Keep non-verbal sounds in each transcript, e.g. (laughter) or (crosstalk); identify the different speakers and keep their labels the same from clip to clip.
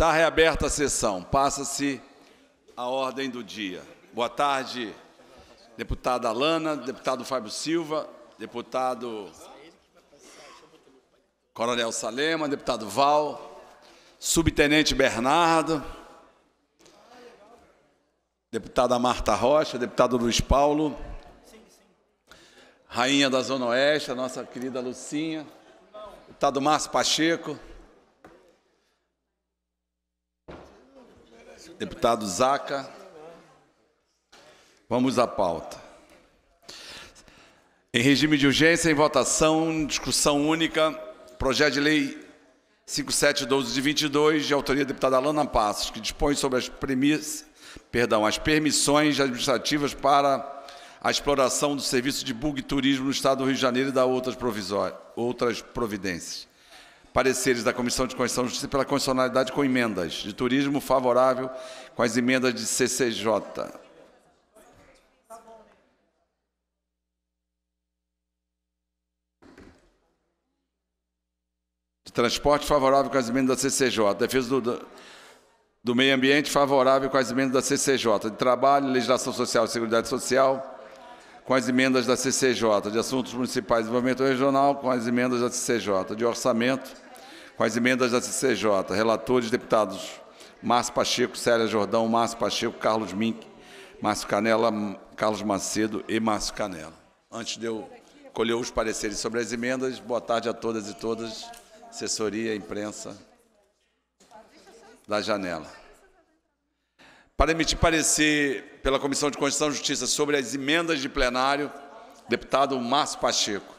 Speaker 1: Está reaberta a sessão. Passa-se a ordem do dia. Boa tarde, deputada Alana, deputado Fábio Silva, deputado Coronel Salema, deputado Val, subtenente Bernardo, deputada Marta Rocha, deputado Luiz Paulo, rainha da Zona Oeste, a nossa querida Lucinha, deputado Márcio Pacheco, deputado Zaca. Vamos à pauta. Em regime de urgência, em votação, discussão única, projeto de lei 5712 de 22, de autoria da deputada Alana Passos, que dispõe sobre as premissas, perdão, as permissões administrativas para a exploração do serviço de bug turismo no estado do Rio de Janeiro e da outras, outras providências pareceres da Comissão de Constituição e Justiça pela constitucionalidade com emendas. De turismo favorável com as emendas de CCJ. De transporte favorável com as emendas da CCJ. Defesa do, do, meio ambiente favorável com as emendas da CCJ. De trabalho, legislação social e seguridade social com as emendas da CCJ, de Assuntos Municipais e Desenvolvimento Regional, com as emendas da CCJ, de Orçamento, com as emendas da CCJ, relatores, deputados Márcio Pacheco, Célia Jordão, Márcio Pacheco, Carlos Mink, Márcio Canela, Carlos Macedo e Márcio Canela. Antes de eu colher os pareceres sobre as emendas, boa tarde a todas e todas, assessoria, imprensa da janela. Para emitir parecer pela Comissão de Constituição e Justiça sobre as emendas de plenário, deputado Márcio Pacheco.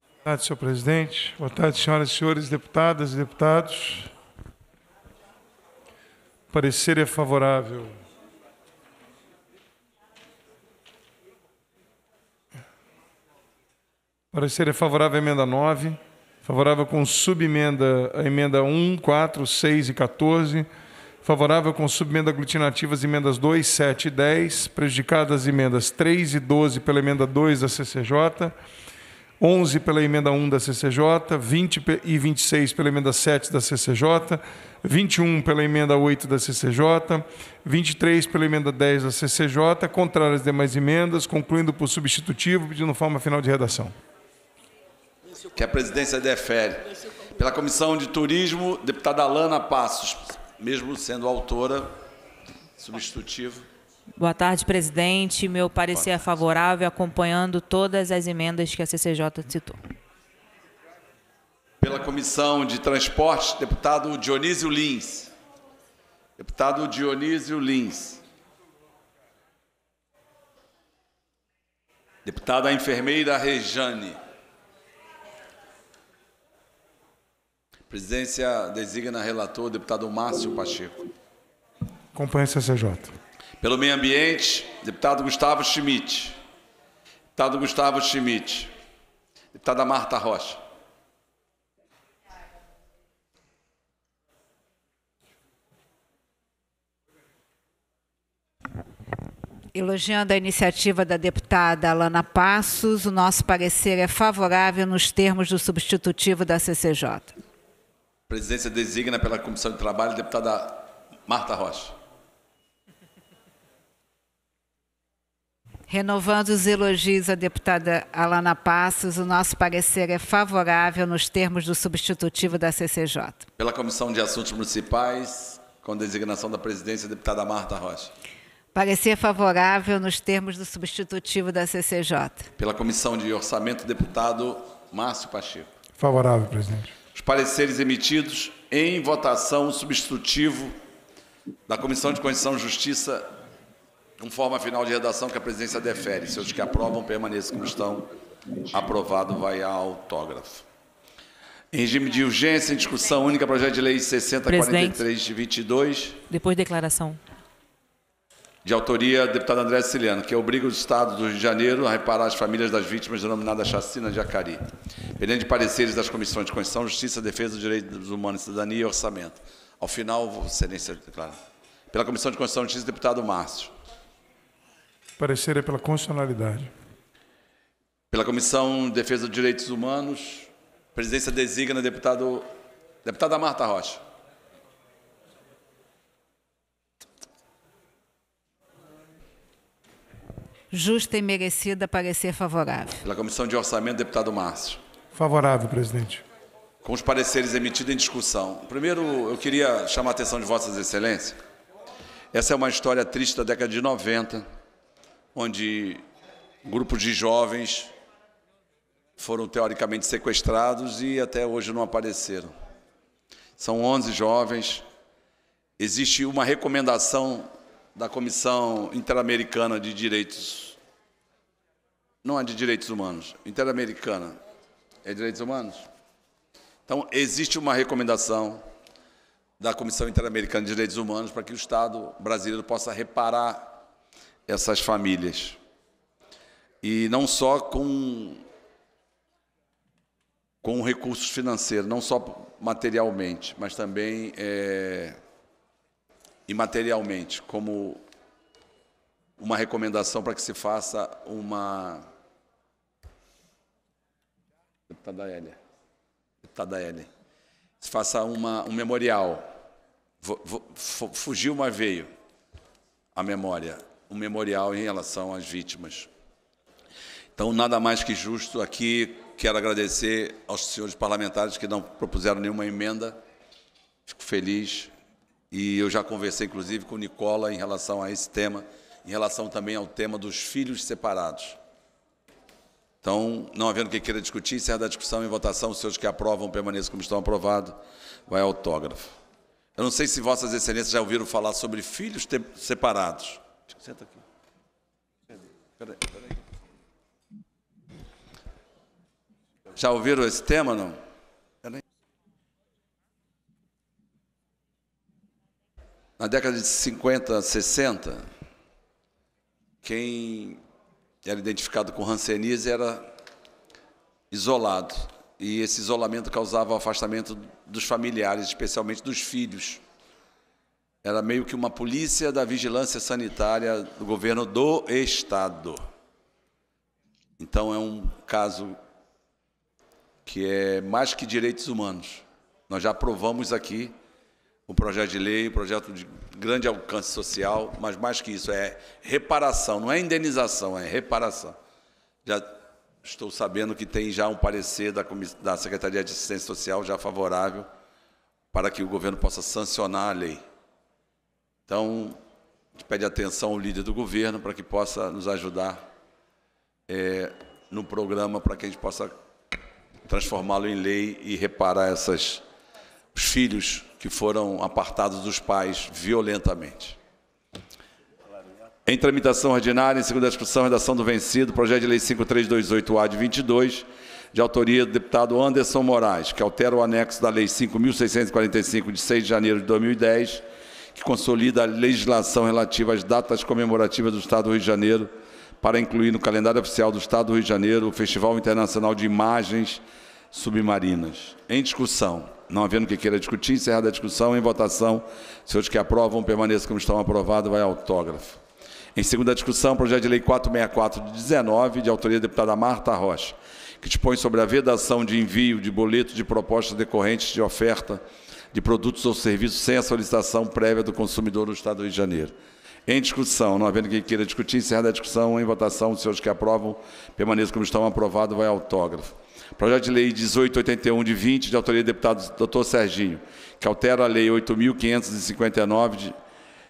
Speaker 2: Boa tarde, senhor presidente. Boa tarde, senhoras e senhores deputadas e deputados. O parecer é favorável. parecer é favorável à emenda 9, favorável com subemenda a emenda 1, 4, 6 e 14 Favorável com subemenda as emendas 2, 7 e 10, prejudicadas as emendas 3 e 12 pela emenda 2 da CCJ, 11 pela emenda 1 da CCJ, 20 e 26 pela emenda 7 da CCJ, 21 pela emenda 8 da CCJ, 23 pela emenda 10 da CCJ, Contrário às demais emendas, concluindo por substitutivo, pedindo forma final de redação.
Speaker 1: Que a presidência defere. Pela Comissão de Turismo, deputada Alana Passos mesmo sendo autora, substitutivo.
Speaker 3: Boa tarde, presidente. Meu parecer é favorável, acompanhando todas as emendas que a CCJ citou.
Speaker 1: Pela Comissão de Transportes, deputado Dionísio Lins. Deputado Dionísio Lins. Deputada enfermeira Rejane. Presidência designa relator deputado Márcio Pacheco.
Speaker 2: Acompanhe CCJ.
Speaker 1: Pelo Meio Ambiente, deputado Gustavo Schmidt. Deputado Gustavo Schmidt. Deputada Marta
Speaker 4: Rocha. Elogiando a iniciativa da deputada Alana Passos, o nosso parecer é favorável nos termos do substitutivo da CCJ
Speaker 1: presidência designa pela Comissão de Trabalho deputada Marta Rocha.
Speaker 4: Renovando os elogios à deputada Alana Passos, o nosso parecer é favorável nos termos do substitutivo da CCJ.
Speaker 1: Pela Comissão de Assuntos Municipais, com designação da presidência, deputada Marta Rocha.
Speaker 4: Parecer favorável nos termos do substitutivo da CCJ.
Speaker 1: Pela Comissão de Orçamento, deputado Márcio Pacheco.
Speaker 2: Favorável, presidente
Speaker 1: pareceres emitidos em votação substitutivo da Comissão de Constituição e Justiça, em forma final de redação que a presidência defere. Se os que aprovam permaneçam como estão. Aprovado vai a autógrafo. Em regime de urgência, em discussão única, projeto de lei 6043 de 22.
Speaker 3: Depois declaração
Speaker 1: de autoria do deputado André Siciliano, que obriga é o Estado do Rio de Janeiro a reparar as famílias das vítimas denominada chacina de Acari, pendente de pareceres das comissões de Constituição, Justiça, Defesa dos Direitos Humanos, Cidadania e Orçamento. Ao final, excelência, declarar. Pela Comissão de Constituição e Justiça, deputado Márcio.
Speaker 2: Parecer é pela constitucionalidade.
Speaker 1: Pela Comissão de Defesa dos Direitos Humanos, presidência designa deputado deputada Marta Rocha.
Speaker 4: justa e merecida, parecer favorável.
Speaker 1: Pela Comissão de Orçamento, deputado Márcio.
Speaker 2: Favorável,
Speaker 4: presidente.
Speaker 1: Com os pareceres emitidos em discussão. Primeiro, eu queria chamar a atenção de Vossas Excelências. Essa é uma história triste da década de 90, onde grupos de jovens foram teoricamente sequestrados e até hoje não apareceram. São 11 jovens. Existe uma recomendação da Comissão Interamericana de Direitos, não é de Direitos Humanos, Interamericana, é Direitos Humanos? Então, existe uma recomendação da Comissão Interamericana de Direitos Humanos para que o Estado brasileiro possa reparar essas famílias. E não só com, com recursos financeiros, não só materialmente, mas também é, e materialmente, como uma recomendação para que se faça uma. Deputada Helena Deputada Hélia. Se faça uma, um memorial. Fugiu, mas veio a memória. Um memorial em relação às vítimas. Então, nada mais que justo aqui. Quero agradecer aos senhores parlamentares que não propuseram nenhuma emenda. Fico feliz e eu já conversei, inclusive, com Nicola em relação a esse tema, em relação também ao tema dos filhos separados. Então, não havendo quem queira discutir, encerra a discussão e votação. Os senhores que aprovam permaneçam como estão aprovados. Vai autógrafo. Eu não sei se Vossas Excelências já ouviram falar sobre filhos separados. Senta aqui. Peraí, peraí. Já ouviram esse tema, não? Na década de 50, 60, quem era identificado com Hanseníase era isolado. E esse isolamento causava o afastamento dos familiares, especialmente dos filhos. Era meio que uma polícia da vigilância sanitária do governo do Estado. Então é um caso que é mais que direitos humanos. Nós já provamos aqui um projeto de lei, um projeto de grande alcance social, mas mais que isso, é reparação, não é indenização, é reparação. Já estou sabendo que tem já um parecer da, da Secretaria de Assistência Social já favorável para que o governo possa sancionar a lei. Então, a gente pede atenção ao líder do governo para que possa nos ajudar é, no programa para que a gente possa transformá-lo em lei e reparar essas os filhos que foram apartados dos pais violentamente. Em tramitação ordinária, em segunda discussão, redação do vencido, projeto de lei 5328-A de 22, de autoria do deputado Anderson Moraes, que altera o anexo da lei 5.645, de 6 de janeiro de 2010, que consolida a legislação relativa às datas comemorativas do Estado do Rio de Janeiro, para incluir no calendário oficial do Estado do Rio de Janeiro o Festival Internacional de Imagens Submarinas. Em discussão. Não havendo que queira discutir, encerrada a discussão em votação. Se os que aprovam permaneçam como estão aprovados, vai autógrafo. Em segunda discussão, projeto de lei 464 de 19, de autoria da deputada Marta Rocha, que dispõe sobre a vedação de envio de boleto de propostas decorrentes de oferta de produtos ou serviços sem a solicitação prévia do consumidor no Estado do Rio de Janeiro. Em discussão, não havendo quem queira discutir, encerrada a discussão em votação. Os senhores que aprovam, permaneçam como estão aprovados, vai autógrafo. Projeto de Lei 1881 de 20, de autoria do deputado Dr. Serginho, que altera a Lei 8.559, de,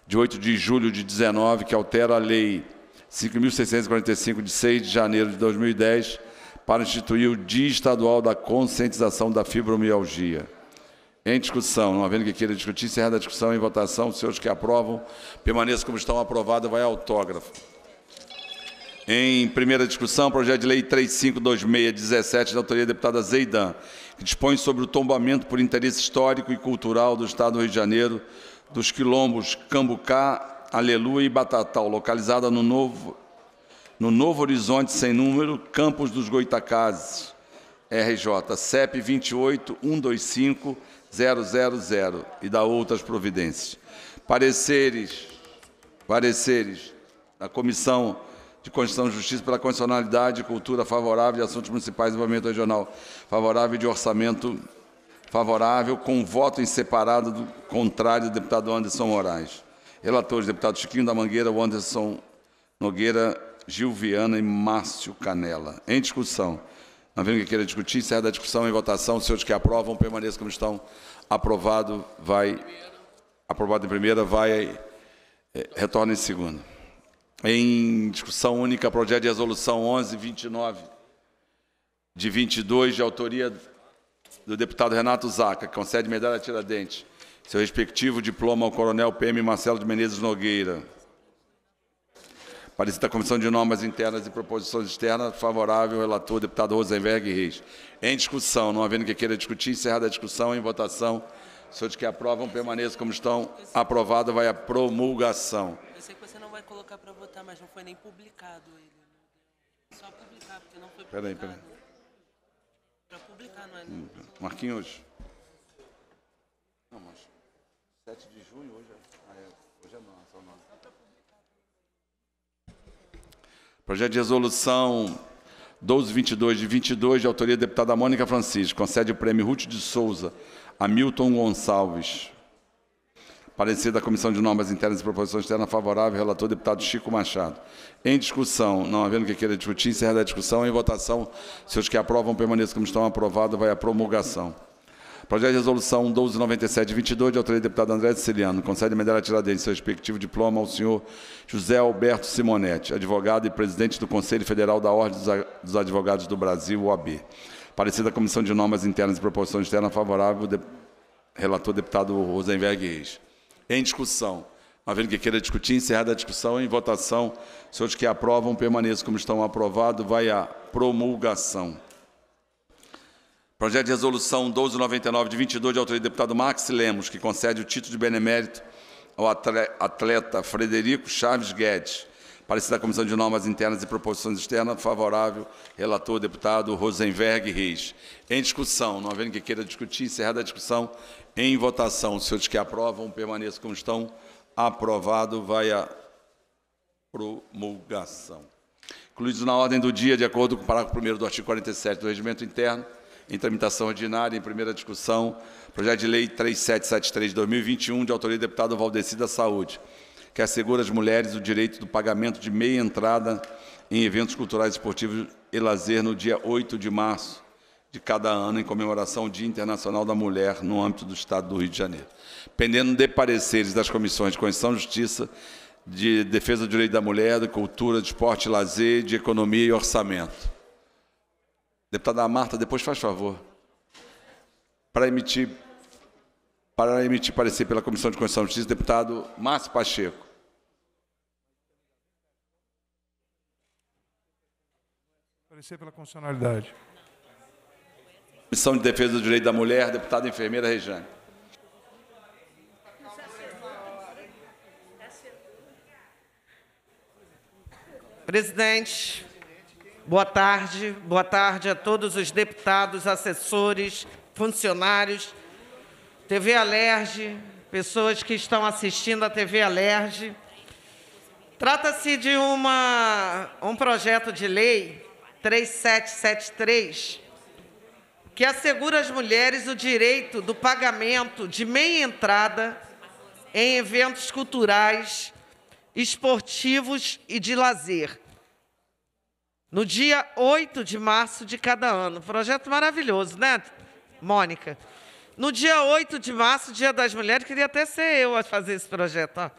Speaker 1: de 8 de julho de 19, que altera a Lei 5.645, de 6 de janeiro de 2010, para instituir o Dia Estadual da Conscientização da Fibromialgia. Em discussão, não havendo que queira discutir, encerrada a discussão em votação. Os senhores que aprovam, permaneçam como estão aprovados, vai autógrafo. Em primeira discussão, projeto de lei 352617, da autoria da deputada Zeidan, que dispõe sobre o tombamento por interesse histórico e cultural do Estado do Rio de Janeiro dos quilombos Cambucá, Aleluia e Batatal, localizada no novo, no novo Horizonte Sem Número, Campos dos Goitacazes, RJ, CEP 28125000 e da outras providências. Pareceres, pareceres da Comissão de Constituição de Justiça pela condicionalidade de cultura favorável de assuntos municipais e desenvolvimento regional favorável de orçamento favorável com voto em separado do contrário do deputado Anderson Moraes. Relatores, deputados Chiquinho da Mangueira, Anderson Nogueira, Gil Viana e Márcio Canela. Em discussão. Não vendo que queira discutir, encerra a discussão em votação. Os senhores que aprovam, permaneçam como estão. Aprovado, vai... Aprovado em primeira, vai... É, retorna em segunda em discussão única, projeto de resolução 1129, de 22, de autoria do deputado Renato Zaca, que concede medalha Tiradentes, seu respectivo diploma ao coronel PM Marcelo de Menezes Nogueira. Parece da Comissão de Normas Internas e Proposições Externas, favorável, relator, deputado Rosenberg Reis. Em discussão, não havendo que queira discutir, encerrada a discussão, em votação, os senhores que aprovam permaneçam como estão. Aprovado vai à promulgação
Speaker 5: colocar para votar, mas não foi nem publicado ele. Né? Só publicar, porque não foi publicado. Peraí, peraí. Para publicar,
Speaker 1: não é? Né? Hum, Marquinhos. Não, mas 7 de junho hoje é, ah, é, hoje é nosso, é nosso. Projeto de resolução 1222 de 22, de autoria da deputada Mônica Francisco, concede o prêmio Ruth de Souza a Milton Gonçalves. Parecer da Comissão de Normas Internas e Proposição Externa favorável, relator deputado Chico Machado. Em discussão, não havendo que queira discutir, encerra a discussão. Em votação, se os que aprovam permaneçam como estão aprovados, vai à promulgação. Projeto de resolução 1297-22, de autoria do deputado André Siciliano, concede a medalha Tiradentes, seu respectivo diploma ao senhor José Alberto Simonetti, advogado e presidente do Conselho Federal da Ordem dos Advogados do Brasil, OAB. Parecer da Comissão de Normas Internas e Proporção Externa favorável, de... relator deputado Rosenberg Reis em discussão. Havendo que queira discutir, encerrada a discussão em votação. Senhores que aprovam, permaneçam como estão aprovados. Vai à promulgação. Projeto de resolução 1299 de 22 de autoria do deputado Max Lemos, que concede o título de benemérito ao atleta Frederico Chaves Guedes. parecido da Comissão de Normas Internas e Proposições Externas, favorável, relator, deputado Rosenberg Reis. Em discussão, não havendo que queira discutir, encerrada a discussão em votação, os senhores que aprovam, permaneçam como estão. Aprovado, vai a promulgação. Incluídos na ordem do dia, de acordo com o parágrafo 1 do artigo 47 do Regimento Interno, em tramitação ordinária, em primeira discussão, projeto de lei 3773 de 2021, de autoria do deputado Valdeci da Saúde, que assegura às mulheres o direito do pagamento de meia entrada em eventos culturais, esportivos e lazer no dia 8 de março de cada ano em comemoração ao Dia Internacional da Mulher no âmbito do Estado do Rio de Janeiro. Pendendo de pareceres das comissões de Constituição e Justiça, de Defesa do Direito da Mulher, de Cultura, de Esporte e Lazer, de Economia e Orçamento. Deputada Marta, depois faz favor. Para emitir, para emitir parecer pela Comissão de Constituição e Justiça, deputado Márcio Pacheco.
Speaker 2: Parecer pela constitucionalidade.
Speaker 1: Comissão de Defesa do Direito da Mulher, deputada enfermeira Rejane.
Speaker 6: Presidente, boa tarde. Boa tarde a todos os deputados, assessores, funcionários, TV Alerge, pessoas que estão assistindo a TV Alerge. Trata-se de uma, um projeto de lei 3773, que assegura às mulheres o direito do pagamento de meia entrada em eventos culturais, esportivos e de lazer. No dia 8 de março de cada ano. Projeto maravilhoso, né, Mônica? No dia 8 de março, Dia das Mulheres, queria até ser eu a fazer esse projeto. Ó.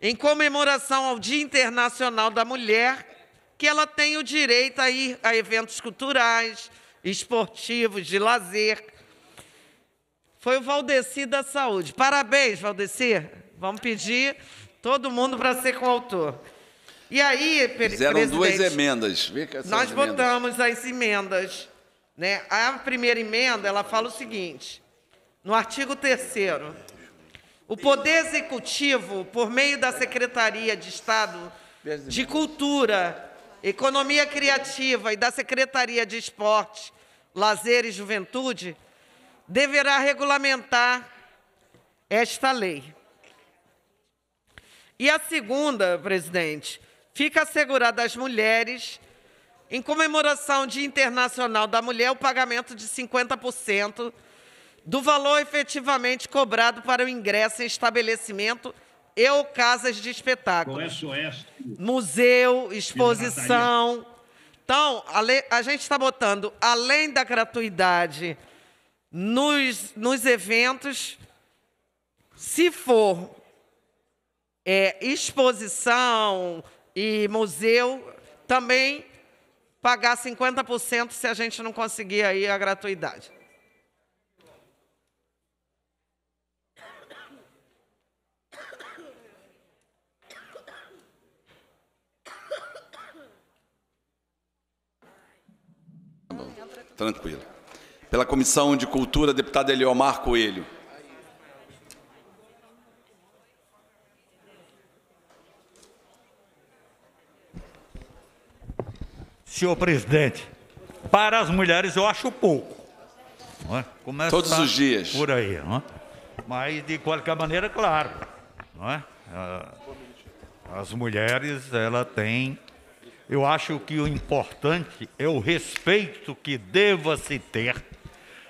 Speaker 6: Em comemoração ao Dia Internacional da Mulher, que ela tem o direito a ir a eventos culturais, esportivos, de lazer. Foi o Valdeci da Saúde. Parabéns, Valdeci. Vamos pedir todo mundo para ser coautor. E aí, Fizeram duas
Speaker 1: emendas. nós emendas. botamos
Speaker 6: as emendas. Né? A primeira emenda, ela fala o seguinte, no artigo 3 o Poder Executivo, por meio da Secretaria de Estado de Cultura, Economia Criativa e da Secretaria de Esporte, Lazer e Juventude deverá regulamentar esta lei. E a segunda, presidente, fica assegurada às mulheres, em comemoração de Dia Internacional da Mulher, o pagamento de 50% do valor efetivamente cobrado para o ingresso em estabelecimento eu Casas de Espetáculos. Oeste, Museu, exposição. Então, a, gente está botando, além da gratuidade nos, nos eventos, se for é, exposição e museu, também pagar 50% se a gente não conseguir aí a gratuidade.
Speaker 1: Tranquilo. Pela Comissão de Cultura, deputado Eliomar Coelho.
Speaker 7: Senhor presidente, para as mulheres eu acho pouco. É? Todos os dias. Por aí, é? Mas, de qualquer maneira, claro, não é? Ah, as mulheres, ela tem eu acho que o importante é o respeito que deva se ter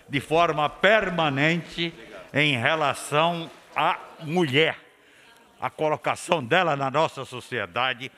Speaker 7: de forma permanente em relação à mulher, a colocação dela na nossa sociedade,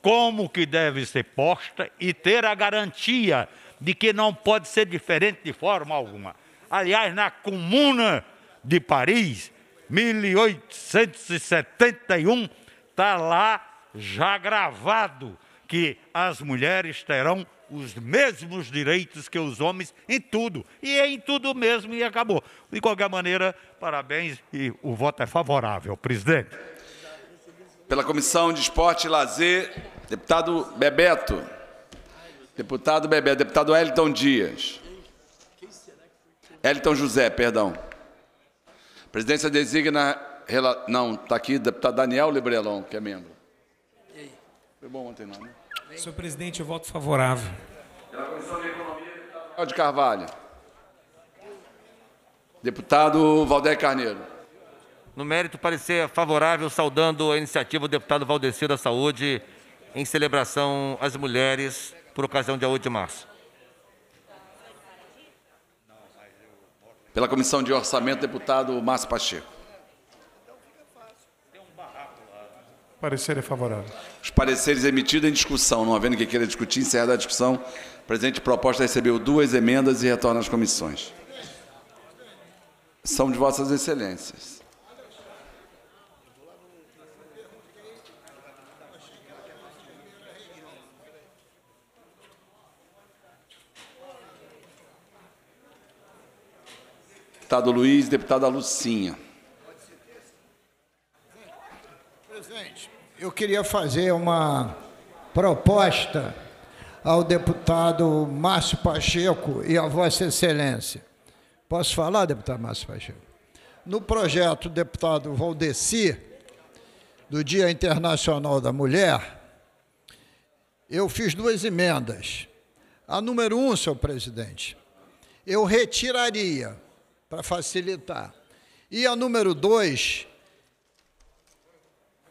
Speaker 7: como que deve ser posta e ter a garantia de que não pode ser diferente de forma alguma. Aliás, na Comuna de Paris, 1871, está lá já gravado que as mulheres terão os mesmos direitos que os homens em tudo. E é em tudo mesmo e acabou. De qualquer maneira, parabéns e o voto é favorável, presidente.
Speaker 1: Pela Comissão de Esporte e Lazer, deputado Bebeto. Deputado Bebeto, deputado Elton Dias. Elton José, perdão. A presidência designa. Não, está aqui, o deputado Daniel Librelon que é membro. Foi bom ontem, não, né?
Speaker 6: Senhor presidente, eu voto favorável. Pela Comissão
Speaker 1: de Economia, deputado de Carvalho. Deputado Valdeir Carneiro.
Speaker 7: No mérito, parecer favorável, saudando a iniciativa do deputado Valdecir da Saúde em celebração às mulheres por ocasião de 8 de março.
Speaker 1: Pela Comissão de Orçamento, deputado Márcio Pacheco.
Speaker 2: Parecer é favorável.
Speaker 1: Os pareceres emitidos em discussão. Não havendo que queira discutir, encerrada a discussão. O presidente proposta recebeu duas emendas e retorna às comissões. São de vossas excelências. Deputado Luiz, deputada Lucinha.
Speaker 8: Presidente, eu queria fazer uma proposta ao deputado Márcio Pacheco e a Vossa Excelência. Posso falar, deputado Márcio Pacheco? No projeto deputado Valdeci, do Dia Internacional da Mulher, eu fiz duas emendas. A número um, senhor presidente, eu retiraria para facilitar. E a número dois,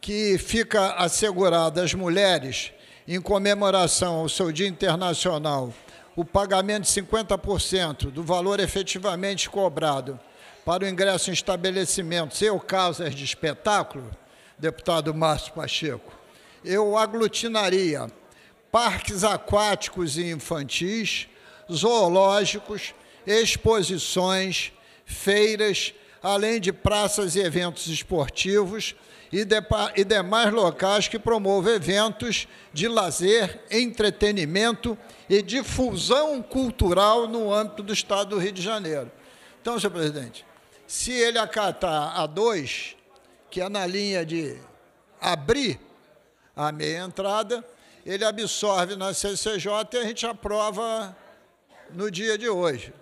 Speaker 8: que fica assegurada às mulheres, em comemoração ao seu Dia Internacional, o pagamento de 50% do valor efetivamente cobrado para o ingresso em estabelecimentos e ou casas de espetáculo, deputado Márcio Pacheco, eu aglutinaria parques aquáticos e infantis, zoológicos, exposições, feiras, além de praças e eventos esportivos, e, de, e demais locais que promovem eventos de lazer, entretenimento e difusão cultural no âmbito do Estado do Rio de Janeiro. Então, senhor presidente, se ele acatar a 2, que é na linha de abrir a meia entrada, ele absorve na CCJ e a gente aprova no dia de hoje.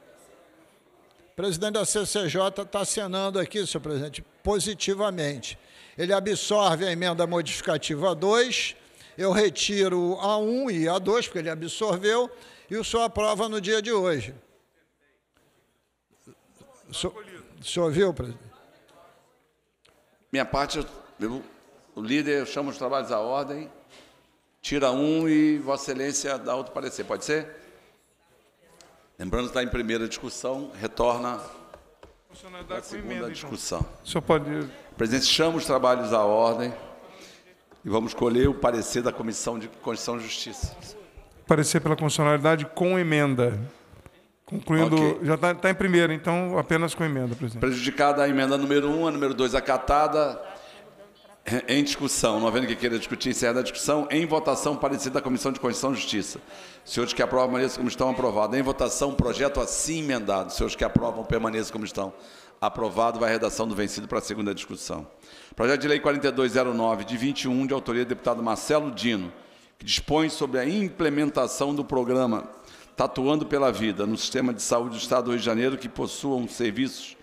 Speaker 8: O presidente da CCJ está acenando aqui, senhor presidente, positivamente. Ele absorve a emenda modificativa 2, eu retiro a 1 e a 2, porque ele absorveu, e o senhor aprova no dia de hoje. O senhor, o senhor viu, presidente?
Speaker 1: Minha parte, eu, o líder chama os trabalhos à ordem, tira um e Vossa Excelência dá outro parecer, pode ser? Lembrando que está em primeira discussão, retorna para a segunda então. discussão. O senhor pode... Presidente, chama os trabalhos à ordem e vamos escolher o parecer da Comissão de Constituição e Justiça.
Speaker 2: Parecer pela constitucionalidade com emenda. Concluindo, okay. já está tá em primeiro, então apenas com emenda, presidente.
Speaker 1: Prejudicada a emenda número 1, um, a número 2 acatada, (laughs) Em discussão, não havendo que queira discutir, encerra a discussão. Em votação, parecer da Comissão de Constituição e Justiça. Senhores que aprovam, permaneçam como estão, aprovado. Em votação, projeto assim emendado. Senhores que aprovam, permaneçam como estão. Aprovado, vai a redação do vencido para a segunda discussão. Projeto de Lei 4209, de 21, de autoria do deputado Marcelo Dino, que dispõe sobre a implementação do programa Tatuando pela Vida no Sistema de Saúde do Estado do Rio de Janeiro, que possuam serviços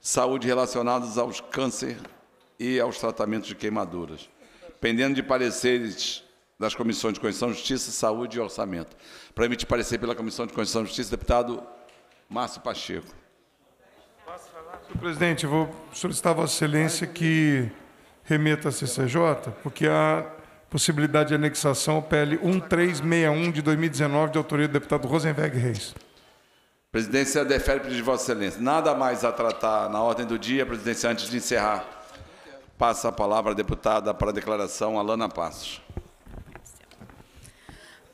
Speaker 1: de saúde relacionados aos câncer e aos tratamentos de queimaduras, pendendo de pareceres das comissões de Constituição, Justiça, Saúde e Orçamento. Para emitir parecer pela Comissão de Constituição e Justiça, deputado Márcio Pacheco.
Speaker 2: Posso falar? Senhor presidente, vou solicitar a Vossa Excelência que remeta a CCJ, porque há possibilidade de anexação ao PL 1361 de 2019, de autoria do deputado Rosenberg Reis.
Speaker 1: Presidência defere pedido de Vossa Excelência. Nada mais a tratar na ordem do dia, presidência, antes de encerrar Passa a palavra a deputada para a declaração, Alana Passos.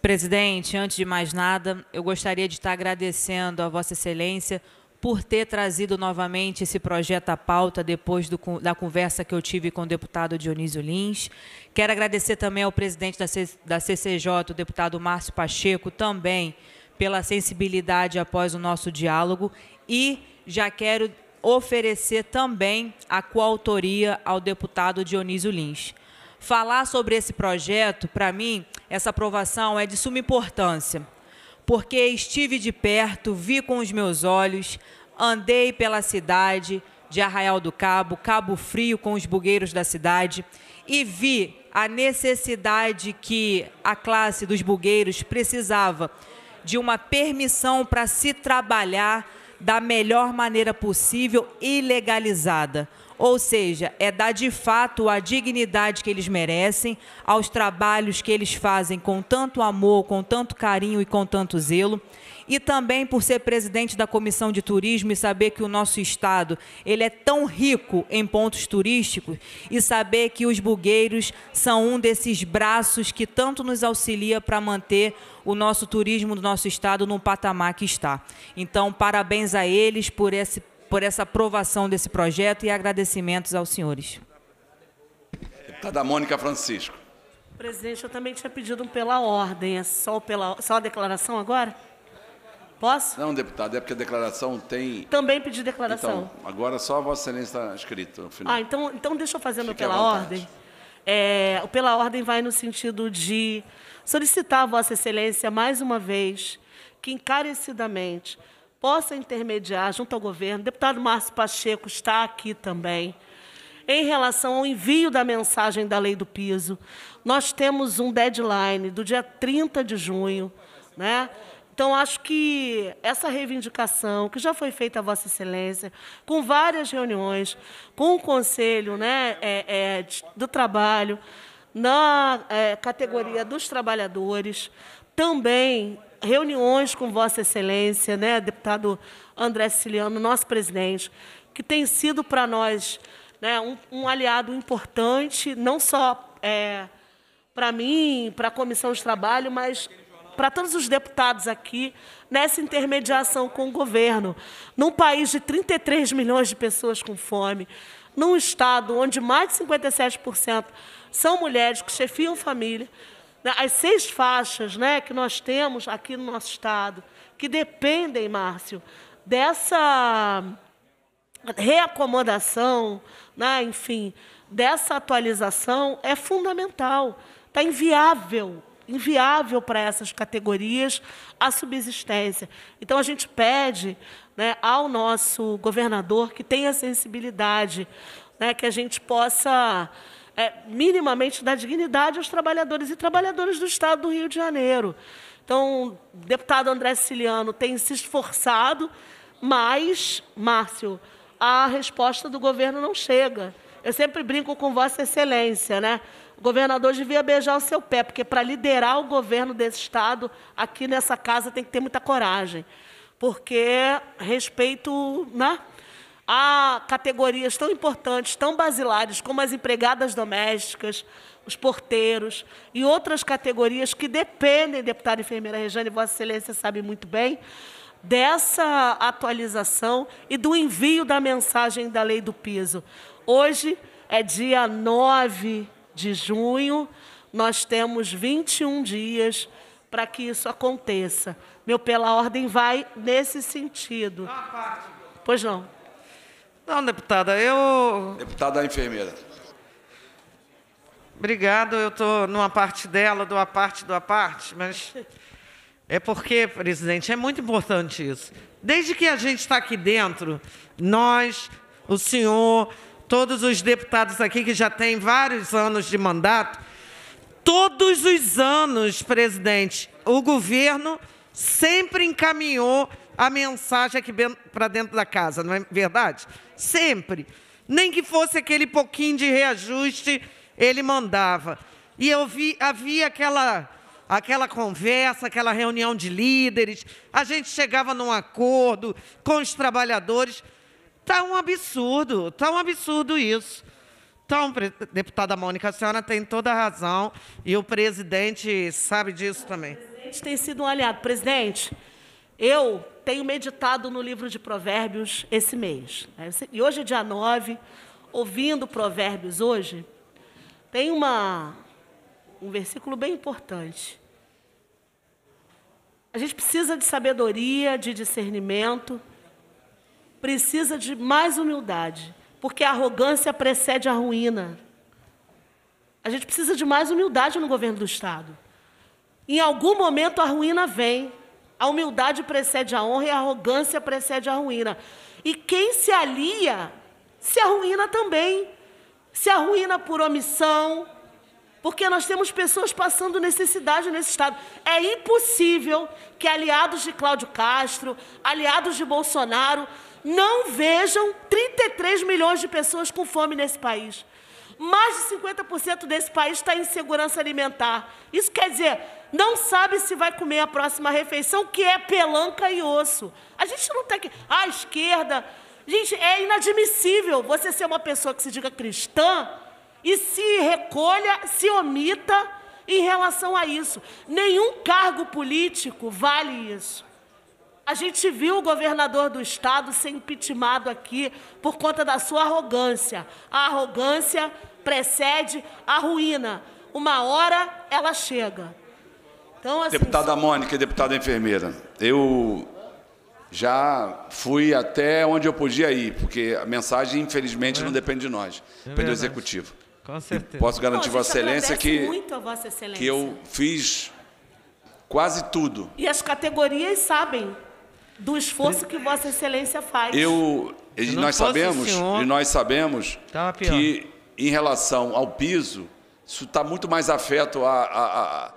Speaker 3: Presidente, antes de mais nada, eu gostaria de estar agradecendo a Vossa Excelência por ter trazido novamente esse projeto à pauta depois do, da conversa que eu tive com o deputado Dionísio Lins. Quero agradecer também ao presidente da, da CCJ, o deputado Márcio Pacheco, também pela sensibilidade após o nosso diálogo e já quero oferecer também a coautoria ao deputado Dionísio Lins. Falar sobre esse projeto, para mim, essa aprovação é de suma importância, porque estive de perto, vi com os meus olhos, andei pela cidade de Arraial do Cabo, Cabo Frio com os bugueiros da cidade e vi a necessidade que a classe dos bugueiros precisava de uma permissão para se trabalhar da melhor maneira possível e legalizada. Ou seja, é dar de fato a dignidade que eles merecem, aos trabalhos que eles fazem com tanto amor, com tanto carinho e com tanto zelo e também por ser presidente da Comissão de Turismo e saber que o nosso estado, ele é tão rico em pontos turísticos e saber que os bugueiros são um desses braços que tanto nos auxilia para manter o nosso turismo do nosso estado no patamar que está. Então, parabéns a eles por esse por essa aprovação desse projeto e agradecimentos aos senhores.
Speaker 1: Deputada
Speaker 5: tá Mônica Francisco. Presidente, eu também tinha pedido pela ordem, é só, pela, só a declaração agora?
Speaker 1: Posso? Não, deputado, é porque a declaração tem...
Speaker 5: Também pedi declaração.
Speaker 1: Então, agora só a Vossa Excelência está escrito. no final.
Speaker 5: Ah, então, então deixa eu fazer meu pela ordem. É, o pela ordem vai no sentido de solicitar a Vossa Excelência mais uma vez que encarecidamente possa intermediar junto ao governo. O deputado Márcio Pacheco está aqui também. Em relação ao envio da mensagem da lei do piso, nós temos um deadline do dia 30 de junho. Né? Então, acho que essa reivindicação, que já foi feita a Vossa Excelência, com várias reuniões, com o Conselho né, é, é, do Trabalho, na é, categoria dos trabalhadores, também reuniões com Vossa Excelência, né, deputado André Siciliano, nosso presidente, que tem sido para nós né, um, um, aliado importante, não só é, para mim, para a Comissão de Trabalho, mas para todos os deputados aqui nessa intermediação com o governo. Num país de 33 milhões de pessoas com fome, num estado onde mais de 57% são mulheres que chefiam família, né, as seis faixas né, que nós temos aqui no nosso estado, que dependem, Márcio, dessa reacomodação, né, enfim, dessa atualização, é fundamental. Está inviável inviável para essas categorias a subsistência. Então, a gente pede né, ao nosso governador que tenha sensibilidade, né, que a gente possa é, minimamente da dignidade aos trabalhadores e trabalhadoras do Estado do Rio de Janeiro. Então, o deputado André Siciliano tem se esforçado, mas, Márcio, a resposta do governo não chega. Eu sempre brinco com Vossa Excelência, né? O governador devia beijar o seu pé, porque para liderar o governo desse Estado, aqui nessa casa, tem que ter muita coragem. Porque respeito. Né? a categorias tão importantes, tão basilares, como as empregadas domésticas, os porteiros e outras categorias que dependem, deputada enfermeira Rejane, Vossa Excelência sabe muito bem, dessa atualização e do envio da mensagem da lei do piso. Hoje é dia 9 de junho, nós temos 21 dias para que isso aconteça. Meu pela ordem vai nesse sentido. Pois não. Não, deputada, eu.
Speaker 6: Deputada enfermeira. Obrigado, eu estou numa parte dela, do a parte, do a parte, mas é porque, presidente, é muito importante isso. Desde que a gente está aqui dentro, nós, o senhor, todos os deputados aqui que já têm vários anos de mandato, todos os anos, presidente, o governo sempre encaminhou a mensagem aqui é para dentro da casa, não é verdade? Sempre. Nem que fosse aquele pouquinho de reajuste, ele mandava. E eu vi, havia aquela, aquela conversa, aquela reunião de líderes, a gente chegava num acordo com os trabalhadores. Está um absurdo, está um absurdo isso. Então, deputada Mônica, a senhora tem toda a razão e o presidente sabe disso também.
Speaker 5: O presidente tem sido um aliado. Presidente, eu tenho meditado no livro de Provérbios esse mês. É, e hoje é dia 9, ouvindo Provérbios hoje, tem uma, um versículo bem importante. A gente precisa de sabedoria, de discernimento, precisa de mais humildade, porque a arrogância precede a ruína. A gente precisa de mais humildade no governo do Estado. Em algum momento a ruína vem, a humildade precede a honra e a arrogância precede a ruína. E quem se alia, se arruína também. Se arruína por omissão, porque nós temos pessoas passando necessidade nesse Estado. É impossível que aliados de Cláudio Castro, aliados de Bolsonaro, não vejam 33 milhões de pessoas com fome nesse país mais de 50% desse país está em segurança alimentar. Isso quer dizer, não sabe se vai comer a próxima refeição, que é pelanca e osso. A gente não tem tá que. A ah, esquerda. Gente, é inadmissível você ser uma pessoa que se diga cristã e se recolha, se omita em relação a isso. Nenhum cargo político vale isso. A gente viu o governador do estado ser impeachmentado aqui por conta da sua arrogância. A arrogância precede a ruína. Uma hora ela chega. Então,
Speaker 1: assim, deputada só... Mônica, deputada enfermeira, eu já fui até onde eu podia ir, porque a mensagem, infelizmente, é. não depende de nós, é depende do executivo. Com certeza. E posso garantir não, Vossa Excelência que Vossa Excelência. que eu fiz quase tudo.
Speaker 5: E as categorias sabem do esforço que Vossa Excelência faz.
Speaker 1: Eu nós sabemos, senhor, e nós sabemos que em relação ao piso, isso está muito mais afeto a, a, a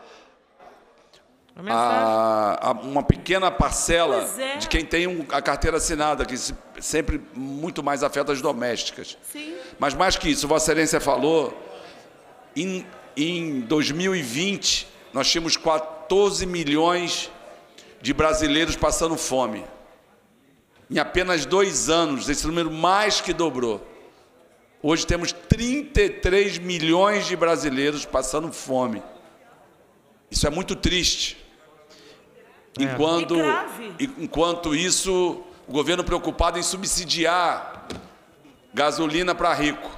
Speaker 1: a, a, uma pequena parcela é. de quem tem um, a carteira assinada, que se, sempre muito mais afeta as domésticas. Sim. Mas mais que isso, Vossa Excelência falou, em, em 2020 nós tínhamos 14 milhões de brasileiros passando fome. Em apenas dois anos, esse número mais que dobrou. Hoje temos 33 milhões de brasileiros passando fome. Isso é muito triste. É. Enquanto, é enquanto isso, o governo preocupado em subsidiar gasolina para rico.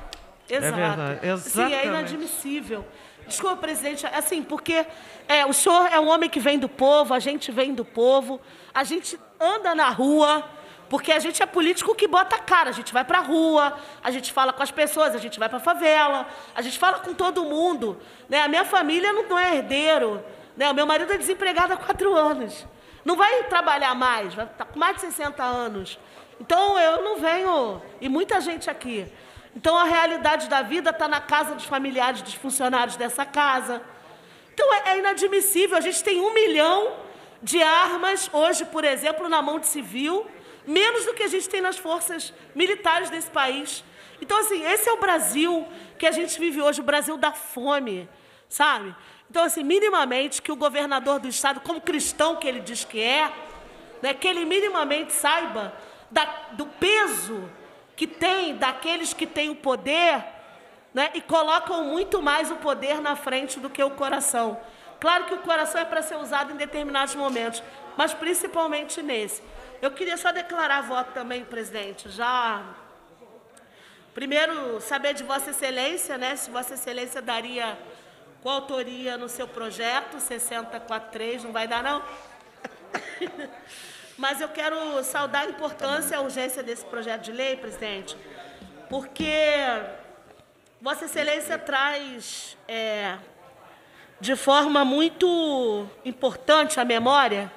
Speaker 5: Exato. É Sim, é inadmissível. Desculpa, presidente, assim, porque é, o senhor é um homem que vem do povo, a gente vem do povo, a gente anda na rua, porque a gente é político que bota a cara, a gente vai para a rua, a gente fala com as pessoas, a gente vai para a favela, a gente fala com todo mundo. Né? A minha família não é herdeiro, né? o meu marido é desempregado há quatro anos. Não vai trabalhar mais, vai estar tá com mais de 60 anos. Então eu não venho, e muita gente aqui. Então a realidade da vida está na casa dos familiares, dos funcionários dessa casa. Então é, é inadmissível, a gente tem um milhão de armas hoje, por exemplo, na mão de civil menos do que a gente tem nas forças militares desse país. Então, assim, esse é o Brasil que a gente vive hoje, o Brasil da fome, sabe? Então, assim, minimamente que o governador do Estado, como cristão que ele diz que é, né, que ele minimamente saiba da, do peso que tem daqueles que têm o poder né, e colocam muito mais o poder na frente do que o coração. Claro que o coração é para ser usado em determinados momentos, mas principalmente nesse. Eu queria só declarar voto também, presidente, já. Primeiro, saber de Vossa Excelência, né, se Vossa Excelência daria coautoria no seu projeto, 643, não vai dar, não? (laughs) Mas eu quero saudar a importância e a urgência desse projeto de lei, presidente, porque Vossa Excelência traz é, de forma muito importante a memória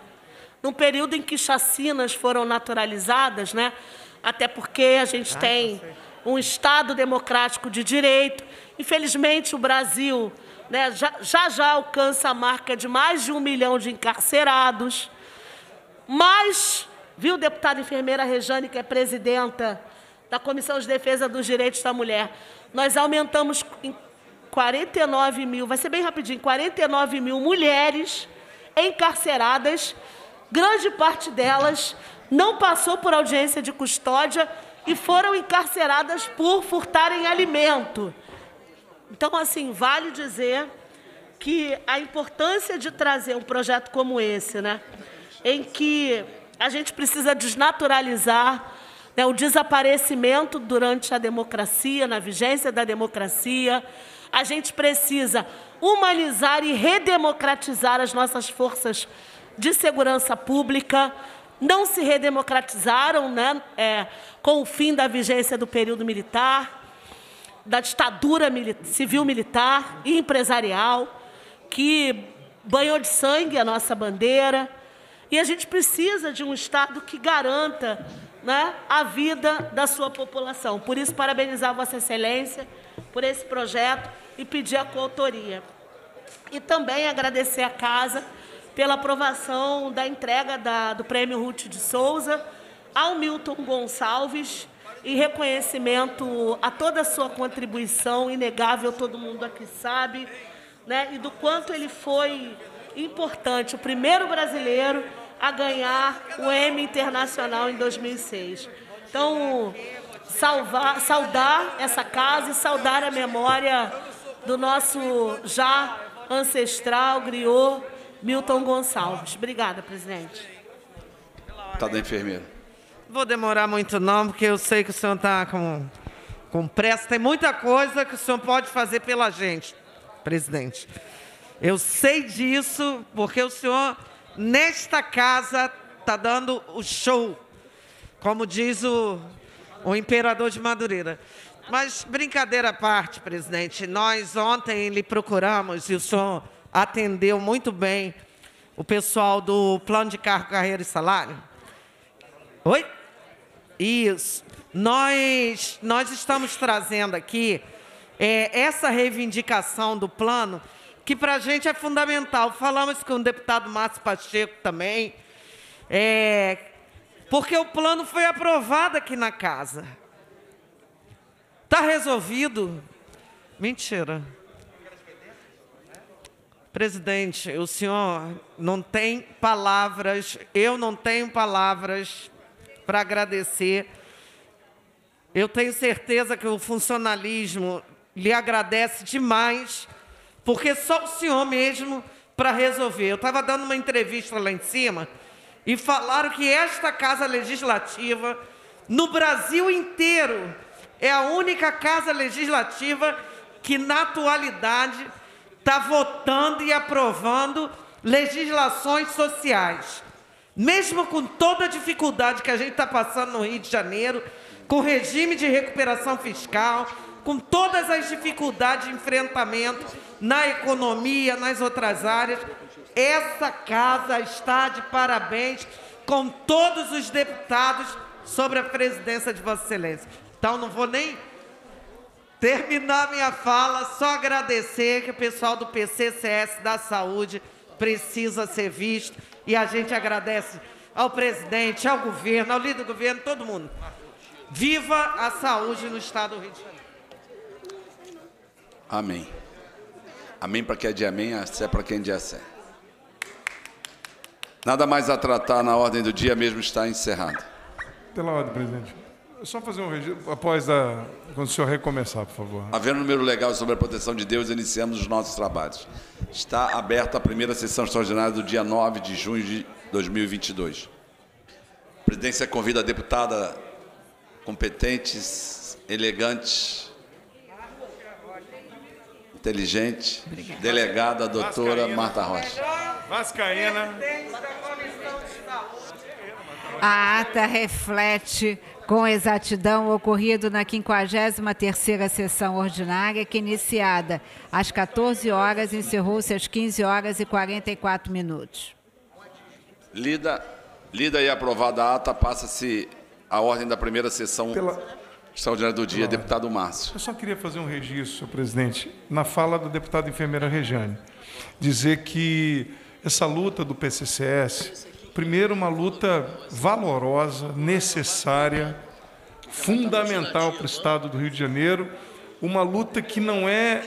Speaker 5: num período em que chacinas foram naturalizadas, né? até porque a gente ah, tem um Estado democrático de direito. Infelizmente, o Brasil né, já, já já alcança a marca de mais de um milhão de encarcerados. Mas, viu, deputada enfermeira Rejane, que é presidenta da Comissão de Defesa dos Direitos da Mulher, nós aumentamos em 49 mil, vai ser bem rapidinho, 49 mil mulheres encarceradas grande parte delas não passou por audiência de custódia e foram encarceradas por furtarem alimento. Então, assim, vale dizer que a importância de trazer um projeto como esse, né, em que a gente precisa desnaturalizar né, o desaparecimento durante a democracia, na vigência da democracia, a gente precisa humanizar e redemocratizar as nossas forças de segurança pública não se redemocratizaram né, é, com o fim da vigência do período militar, da ditadura civil-militar e empresarial, que banhou de sangue a nossa bandeira. E a gente precisa de um Estado que garanta né, a vida da sua população. Por isso, parabenizar Vossa Excelência por esse projeto e pedir a coautoria. E também agradecer a casa pela aprovação da entrega da, do Prêmio Ruth de Souza ao Milton Gonçalves, em reconhecimento a toda a sua contribuição inegável, todo mundo aqui sabe, né? e do quanto ele foi importante, o primeiro brasileiro a ganhar o Emmy Internacional em 2006. Então, salvar, saudar essa casa e saudar a memória do nosso já ancestral, griot, Milton Gonçalves. Obrigada, presidente.
Speaker 1: Está da enfermeira.
Speaker 5: Vou demorar
Speaker 6: muito não, porque eu sei que o senhor está com, com pressa. Tem muita coisa que o senhor pode fazer pela gente, presidente. Eu sei disso, porque o senhor, nesta casa, está dando o show, como diz o, o imperador de Madureira. Mas, brincadeira à parte, presidente, nós ontem lhe procuramos e o senhor atendeu muito bem o pessoal do plano de cargo, carreira e salário. Oi? Isso. Nós, nós estamos trazendo aqui é, essa reivindicação do plano, que para a gente é fundamental. Falamos com o deputado Márcio Pacheco também, é, porque o plano foi aprovado aqui na casa. Está resolvido? Mentira. Presidente, o senhor não tem palavras, eu não tenho palavras para agradecer. Eu tenho certeza que o funcionalismo lhe agradece demais, porque só o senhor mesmo para resolver. Eu estava dando uma entrevista lá em cima e falaram que esta casa legislativa, no Brasil inteiro, é a única casa legislativa que, na atualidade, está votando e aprovando legislações sociais. Mesmo com toda a dificuldade que a gente está passando no Rio de Janeiro, com regime de recuperação fiscal, com todas as dificuldades de enfrentamento na economia, nas outras áreas, essa casa está de parabéns com todos os deputados sobre a presidência de Vossa Excelência. Então, não vou nem terminar minha fala, só agradecer que o pessoal do PCCS da Saúde precisa ser visto e a gente agradece ao presidente, ao governo, ao líder do governo, todo mundo. Viva a saúde no estado do Rio de Janeiro.
Speaker 1: Amém. Amém para quem é de amém, assé para quem é de acé. Nada mais a tratar na ordem do dia, mesmo está encerrado.
Speaker 2: Pela ordem, presidente. Só fazer um registro, após a, quando o senhor recomeçar, por favor.
Speaker 1: Havendo um número legal sobre a proteção de Deus, iniciamos os nossos trabalhos. Está aberta a primeira sessão extraordinária do dia 9 de junho de 2022. A presidência convida a deputada competente, elegante, inteligente, delegada doutora Vascaína. Marta Rocha.
Speaker 6: Vascaína. A ata
Speaker 4: reflete com exatidão o ocorrido na 53ª sessão ordinária, que iniciada às 14 horas, encerrou-se às 15 horas e 44 minutos.
Speaker 1: Lida, lida e aprovada a ata, passa-se a ordem da primeira sessão Pela... extraordinária do dia, deputado Márcio.
Speaker 2: Eu só queria fazer um registro, senhor presidente, na fala do deputado enfermeira Regiane, dizer que essa luta do PCCS Primeiro, uma luta valorosa, necessária, fundamental para o Estado do Rio de Janeiro, uma luta que não é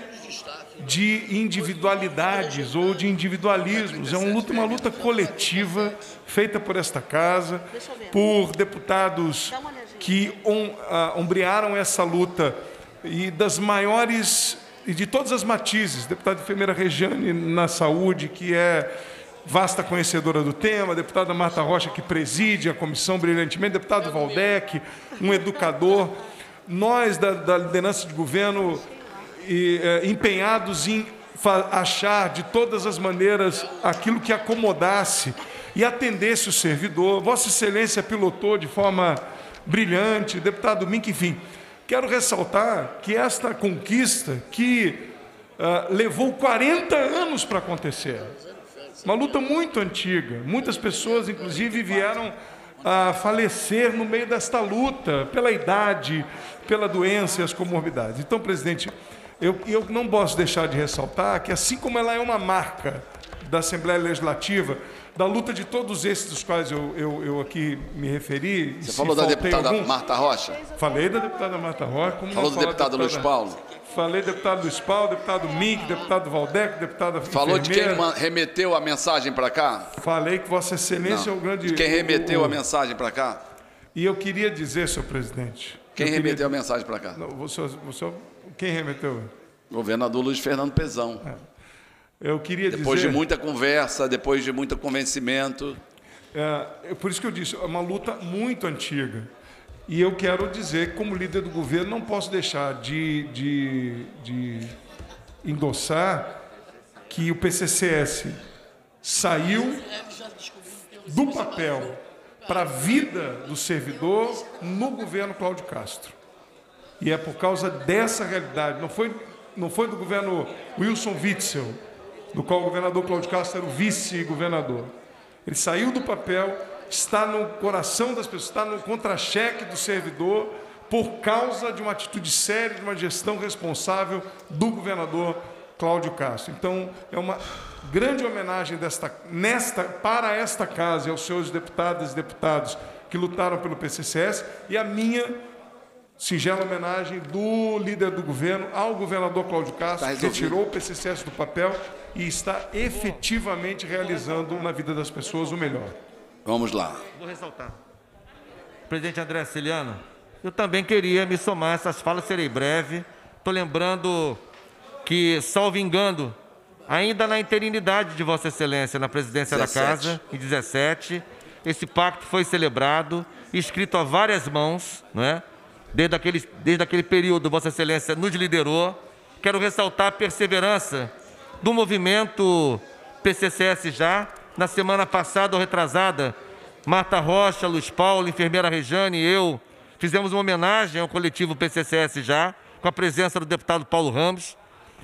Speaker 2: de individualidades ou de individualismos. É uma luta, uma luta coletiva feita por esta casa, por deputados que ah, ombrearam essa luta e das maiores e de todas as matizes. Deputado Efemera Regiane na saúde, que é vasta conhecedora do tema, a deputada Marta Rocha, que preside a comissão brilhantemente, deputado Valdec, um educador. Nós, da, da liderança de governo, e, é, empenhados em achar de todas as maneiras aquilo que acomodasse e atendesse o servidor. Vossa Excelência pilotou de forma brilhante, deputado Mink, enfim. Quero ressaltar que esta conquista que uh, levou 40 anos para acontecer, uma luta muito antiga. Muitas pessoas, inclusive, vieram a falecer no meio desta luta, pela idade, pela doença e as comorbidades. Então, presidente, eu, eu não posso deixar de ressaltar que, assim como ela é uma marca da Assembleia Legislativa, da luta de todos esses dos quais eu, eu, eu aqui me referi. Você falou da deputada algum, Marta
Speaker 1: Rocha? Falei da
Speaker 2: deputada Marta Rocha. Como falou do deputado deputada, Luiz Paulo? Falei deputado Luiz
Speaker 1: Paulo, deputado
Speaker 2: Mink, deputado Valdec, deputada Falou enfermeira. de quem
Speaker 1: remeteu a mensagem para cá?
Speaker 2: Falei que Vossa Excelência Não. é o grande... De quem remeteu o, o, a
Speaker 1: mensagem para cá?
Speaker 2: E eu queria dizer, senhor presidente... Quem remeteu queria...
Speaker 1: a mensagem para cá? Não, o senhor,
Speaker 2: o senhor, quem remeteu?
Speaker 1: Governador Luiz Fernando Pezão. É. Eu queria depois dizer... de muita conversa, depois de muito convencimento.
Speaker 2: É, é, por isso que eu disse, é uma luta muito antiga. E eu quero dizer, como líder do governo, não posso deixar de, de, de endossar que o PCCS saiu do papel para a vida do servidor no governo Cláudio Castro. E é por causa dessa realidade, não foi, não foi do governo Wilson Witzel, do qual o governador Cláudio Castro era o vice-governador. Ele saiu do papel, está no coração das pessoas, está no contra-cheque do servidor, por causa de uma atitude séria, de uma gestão responsável do governador Cláudio Castro. Então, é uma grande homenagem desta, nesta, para esta casa e aos seus deputadas e deputados que lutaram pelo PCCS e a minha singela homenagem do líder do governo ao governador Cláudio Castro, tá que tirou o PCCS do papel e está efetivamente realizando na vida
Speaker 7: das pessoas o melhor. Vamos lá. Vou ressaltar. Presidente André Siliano, eu também queria me somar a essas falas, serei breve. Estou lembrando que, salvo engano, ainda na interinidade de Vossa Excelência, na presidência 17. da Casa, em 17, esse pacto foi celebrado, escrito a várias mãos, não é? Desde aquele, desde aquele período, Vossa Excelência nos liderou. Quero ressaltar a perseverança do movimento PCCS já, na semana passada ou retrasada, Marta Rocha, Luiz Paulo, enfermeira Rejane e eu fizemos uma homenagem ao coletivo PCCS já, com a presença do deputado Paulo Ramos.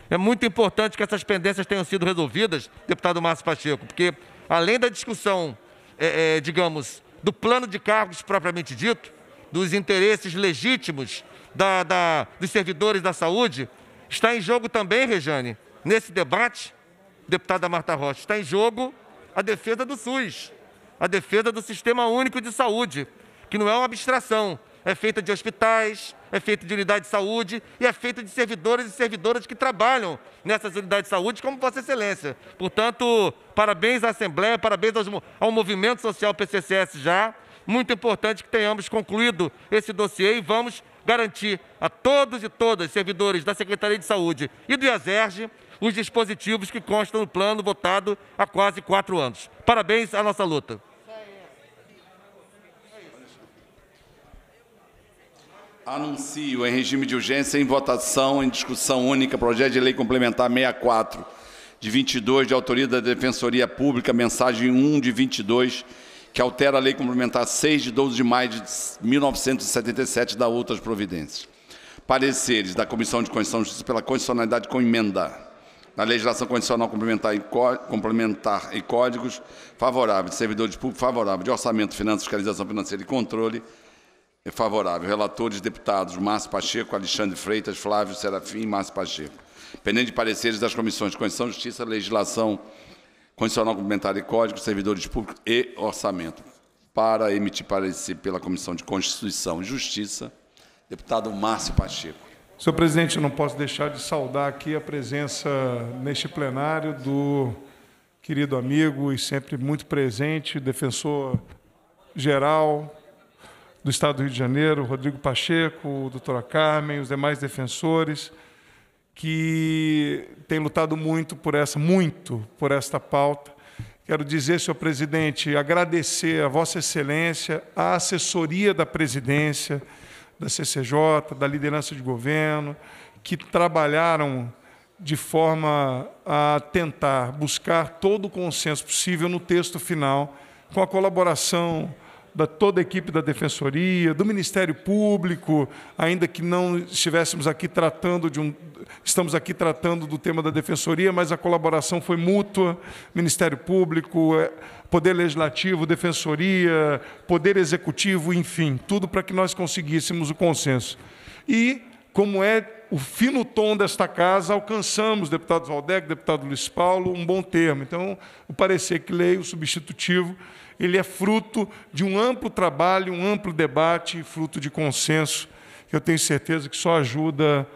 Speaker 7: É muito importante que essas pendências tenham sido resolvidas, deputado Márcio Pacheco, porque além da discussão, é, é, digamos, do plano de cargos propriamente dito, dos interesses legítimos da, da, dos servidores da saúde, está em jogo também, Rejane, Nesse debate, deputada Marta Rocha, está em jogo a defesa do SUS, a defesa do Sistema Único de Saúde, que não é uma abstração, é feita de hospitais, é feita de unidade de saúde e é feita de servidores e servidoras que trabalham nessas unidades de saúde, como Vossa Excelência. Portanto, parabéns à Assembleia, parabéns ao Movimento Social PCCS já. Muito importante que tenhamos concluído esse dossiê e vamos garantir a todos e todas servidores da Secretaria de Saúde e do IASERGE, os dispositivos que constam no plano votado há quase quatro anos. Parabéns à nossa luta.
Speaker 1: Anuncio em regime de urgência em votação em discussão única projeto de lei complementar 64 de 22 de autoria da Defensoria Pública, mensagem 1 de 22, que altera a lei complementar 6 de 12 de maio de 1977 da outras providências. Pareceres da Comissão de Constituição e Justiça pela constitucionalidade com emenda na legislação condicional complementar e, complementar e códigos favorável, de servidores públicos favorável, de orçamento, finanças, fiscalização financeira e controle é favorável. Relatores, deputados Márcio Pacheco, Alexandre Freitas, Flávio Serafim e Márcio Pacheco. Pendente de pareceres das comissões de Constituição, Justiça, Legislação Condicional Complementar e Código, Servidores Públicos e Orçamento. Para emitir parecer pela Comissão de Constituição e Justiça, deputado Márcio Pacheco. Senhor presidente,
Speaker 2: eu não posso deixar de saudar aqui a presença neste plenário do querido amigo e sempre muito presente, defensor geral do Estado do Rio de Janeiro, Rodrigo Pacheco, doutora Carmen, os demais defensores, que têm lutado muito por essa, muito por esta pauta. Quero dizer, senhor presidente, agradecer a Vossa Excelência, a assessoria da presidência, da CCJ, da liderança de governo, que trabalharam de forma a tentar buscar todo o consenso possível no texto final, com a colaboração da toda a equipe da Defensoria, do Ministério Público, ainda que não estivéssemos aqui tratando de um. Estamos aqui tratando do tema da Defensoria, mas a colaboração foi mútua. Ministério Público, é, Poder Legislativo, Defensoria, Poder Executivo, enfim, tudo para que nós conseguíssemos o consenso. E, como é o fino tom desta casa, alcançamos, deputado Valdec, deputado Luiz Paulo, um bom termo. Então, o parecer que leio, o substitutivo, ele é fruto de um amplo trabalho, um amplo debate, fruto de consenso, que eu tenho certeza que só ajuda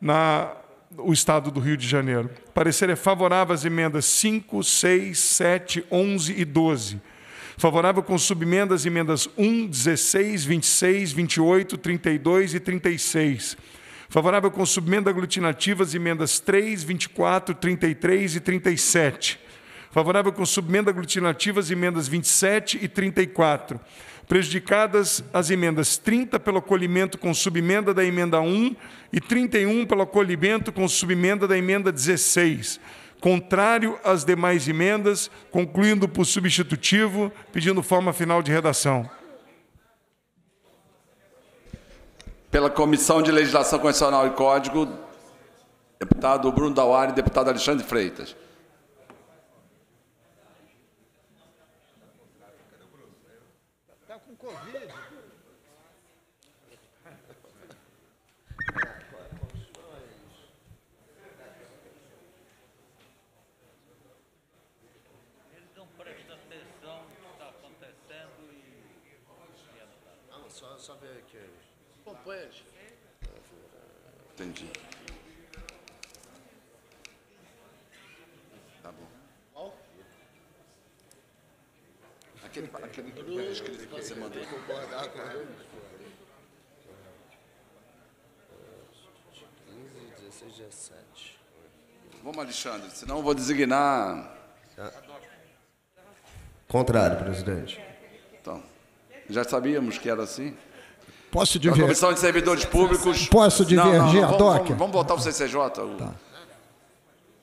Speaker 2: na, o Estado do Rio de Janeiro. O Parecer é favorável às emendas 5, 6, 7, 11 e 12. Favorável com subemendas emendas 1, 16, 26, 28, 32 e 36. Favorável com subemenda aglutinativas emendas 3, 24, 33 e 37 Favorável com subemenda aglutinativas, emendas 27 e 34. Prejudicadas as emendas 30 pelo acolhimento com subemenda da emenda 1 e 31 pelo acolhimento com subemenda da emenda 16 contrário às demais emendas, concluindo por substitutivo, pedindo forma final de redação.
Speaker 1: Pela Comissão de Legislação Constitucional e Código, deputado Bruno Dauari e deputado Alexandre Freitas.
Speaker 9: você mandou. Concordar com 15, 16, 17.
Speaker 1: Vamos, Alexandre, senão eu vou designar.
Speaker 9: Contrário, presidente.
Speaker 1: Então, já sabíamos que era assim. Posso divergir? A Comissão de Servidores Públicos. Posso divergir, não, não, não, vamos, Doc? Vamos, vamos voltar ao CCJ. O... Tá.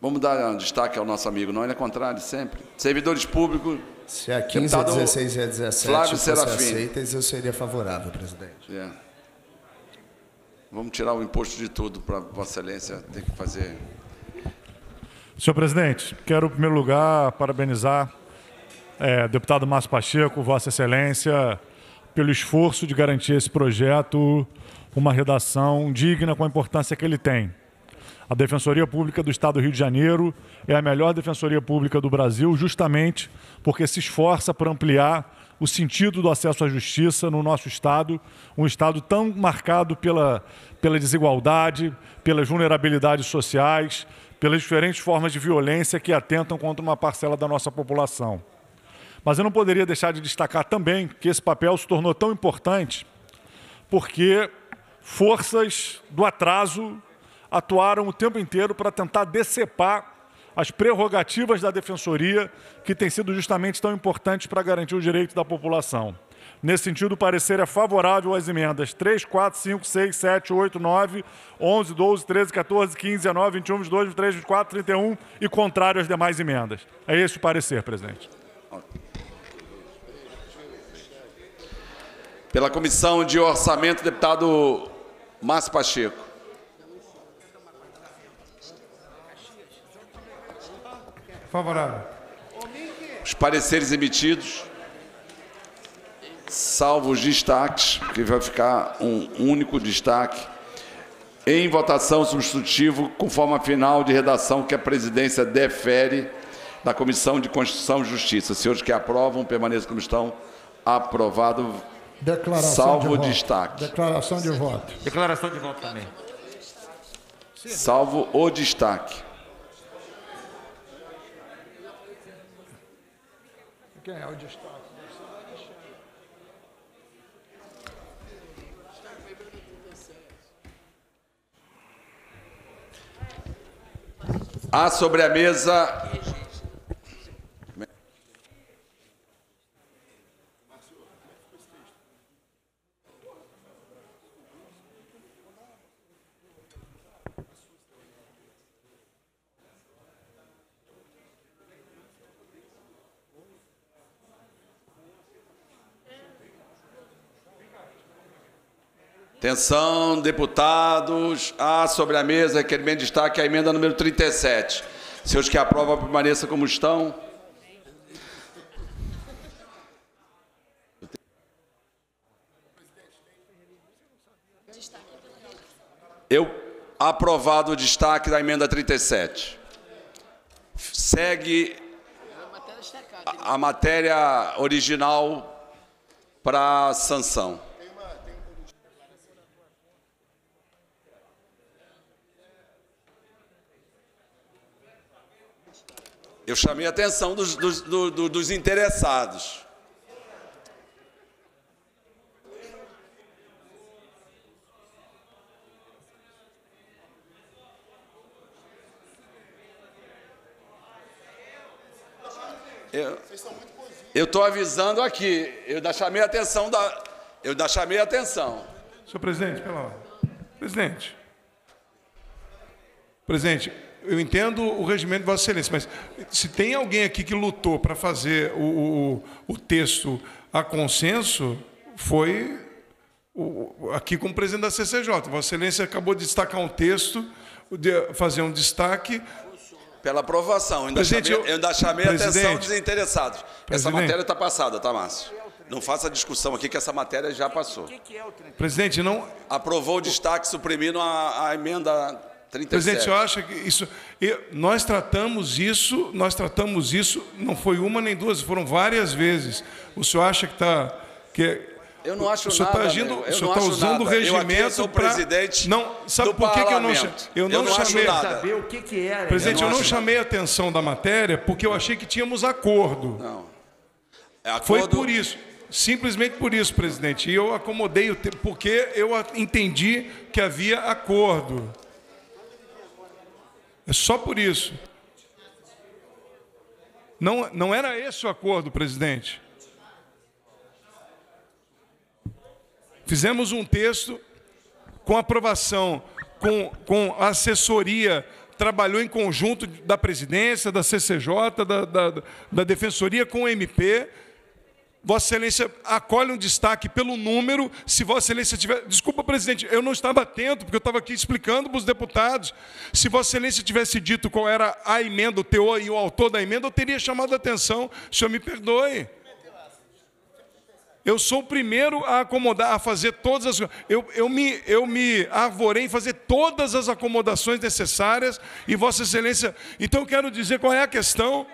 Speaker 1: Vamos dar destaque ao nosso amigo, não, ele é contrário sempre. Servidores públicos.
Speaker 9: Se é 15, a 16 e é 17 Flávio se aceitas, eu seria favorável, presidente.
Speaker 1: É. Vamos tirar o imposto de tudo para Vossa Excelência ter que fazer.
Speaker 10: Senhor presidente, quero, em primeiro lugar, parabenizar é, deputado Márcio Pacheco, Vossa Excelência, pelo esforço de garantir esse projeto uma redação digna com a importância que ele tem. A Defensoria Pública do Estado do Rio de Janeiro é a melhor defensoria pública do Brasil, justamente porque se esforça para ampliar o sentido do acesso à justiça no nosso Estado, um Estado tão marcado pela, pela desigualdade, pelas vulnerabilidades sociais, pelas diferentes formas de violência que atentam contra uma parcela da nossa população. Mas eu não poderia deixar de destacar também que esse papel se tornou tão importante porque forças do atraso atuaram o tempo inteiro para tentar decepar as prerrogativas da defensoria, que têm sido justamente tão importantes para garantir o direito da população. Nesse sentido, o parecer é favorável às emendas 3, 4, 5, 6, 7, 8, 9, 11, 12, 13, 14, 15, 19, 21, 22, 23, 24, 31 e contrário às demais emendas. É esse o parecer, presidente.
Speaker 1: Pela Comissão de Orçamento, deputado Márcio Pacheco. Favorável. Os pareceres emitidos, salvo os destaques, porque vai ficar um único destaque, em votação substitutivo, com forma final de redação que a presidência defere da Comissão de Constituição e Justiça. Senhores que aprovam, permaneçam como estão. Aprovado.
Speaker 8: Declaração salvo de destaque. Declaração de voto. Declaração de voto também.
Speaker 1: Salvo o destaque.
Speaker 8: Quem é o destaque?
Speaker 1: Há sobre a mesa Atenção, deputados. Há sobre a mesa, requerimento de destaque, a emenda número 37. Se que aprovam permaneçam como estão. Eu aprovado o destaque da emenda 37. Segue a matéria original para sanção. Eu chamei a atenção dos, dos, dos interessados. Eu estou avisando aqui, eu da chamei a atenção da. Eu da chamei a atenção.
Speaker 2: Senhor presidente, pela hora. Presidente. Presidente, eu entendo o regimento de Vossa Excelência, mas se tem alguém aqui que lutou para fazer o, o, o, texto a consenso, foi o, aqui o presidente da CCJ. Vossa Excelência acabou de destacar um texto, de fazer um destaque.
Speaker 1: Pela aprovação, ainda presidente, chamei, eu ainda chamei atenção dos interessados. Essa matéria está passada, tá, Márcio? Não faça discussão aqui que essa matéria já passou. O que, é o
Speaker 2: 33? Presidente,
Speaker 1: não. Aprovou o destaque suprimindo a, a emenda 37. Presidente, eu acho que isso.
Speaker 2: nós tratamos isso, nós tratamos isso, não foi uma nem duas, foram várias vezes. O senhor acha que está. Que
Speaker 1: eu não acho o senhor tá nada. Tá agindo, o senhor está usando nada. o regimento eu para. Presidente
Speaker 2: não, sabe por que, eu não chamei? Eu não, eu não chamei.
Speaker 7: o
Speaker 1: que que era, presidente, eu não, eu não
Speaker 2: chamei a atenção da matéria porque eu achei que tínhamos acordo. Não.
Speaker 1: É acordo... Foi por
Speaker 2: isso. Simplesmente por isso, presidente. E eu acomodei o tempo, porque eu entendi que havia acordo. É só por isso. Não, não era esse o acordo, presidente. Fizemos um texto com aprovação, com, com assessoria, trabalhou em conjunto da presidência, da CCJ, da, da, da Defensoria com o MP, Vossa Excelência acolhe um destaque pelo número. Se Vossa Excelência tiver. Desculpa, presidente, eu não estava atento, porque eu estava aqui explicando para os deputados. Se Vossa Excelência tivesse dito qual era a emenda, o teor e o autor da emenda, eu teria chamado a atenção. O senhor me perdoe. Eu sou o primeiro a acomodar, a fazer todas as. Eu, eu, me, eu me arvorei em fazer todas as acomodações necessárias, e Vossa Excelência. Então, eu quero dizer qual é a questão.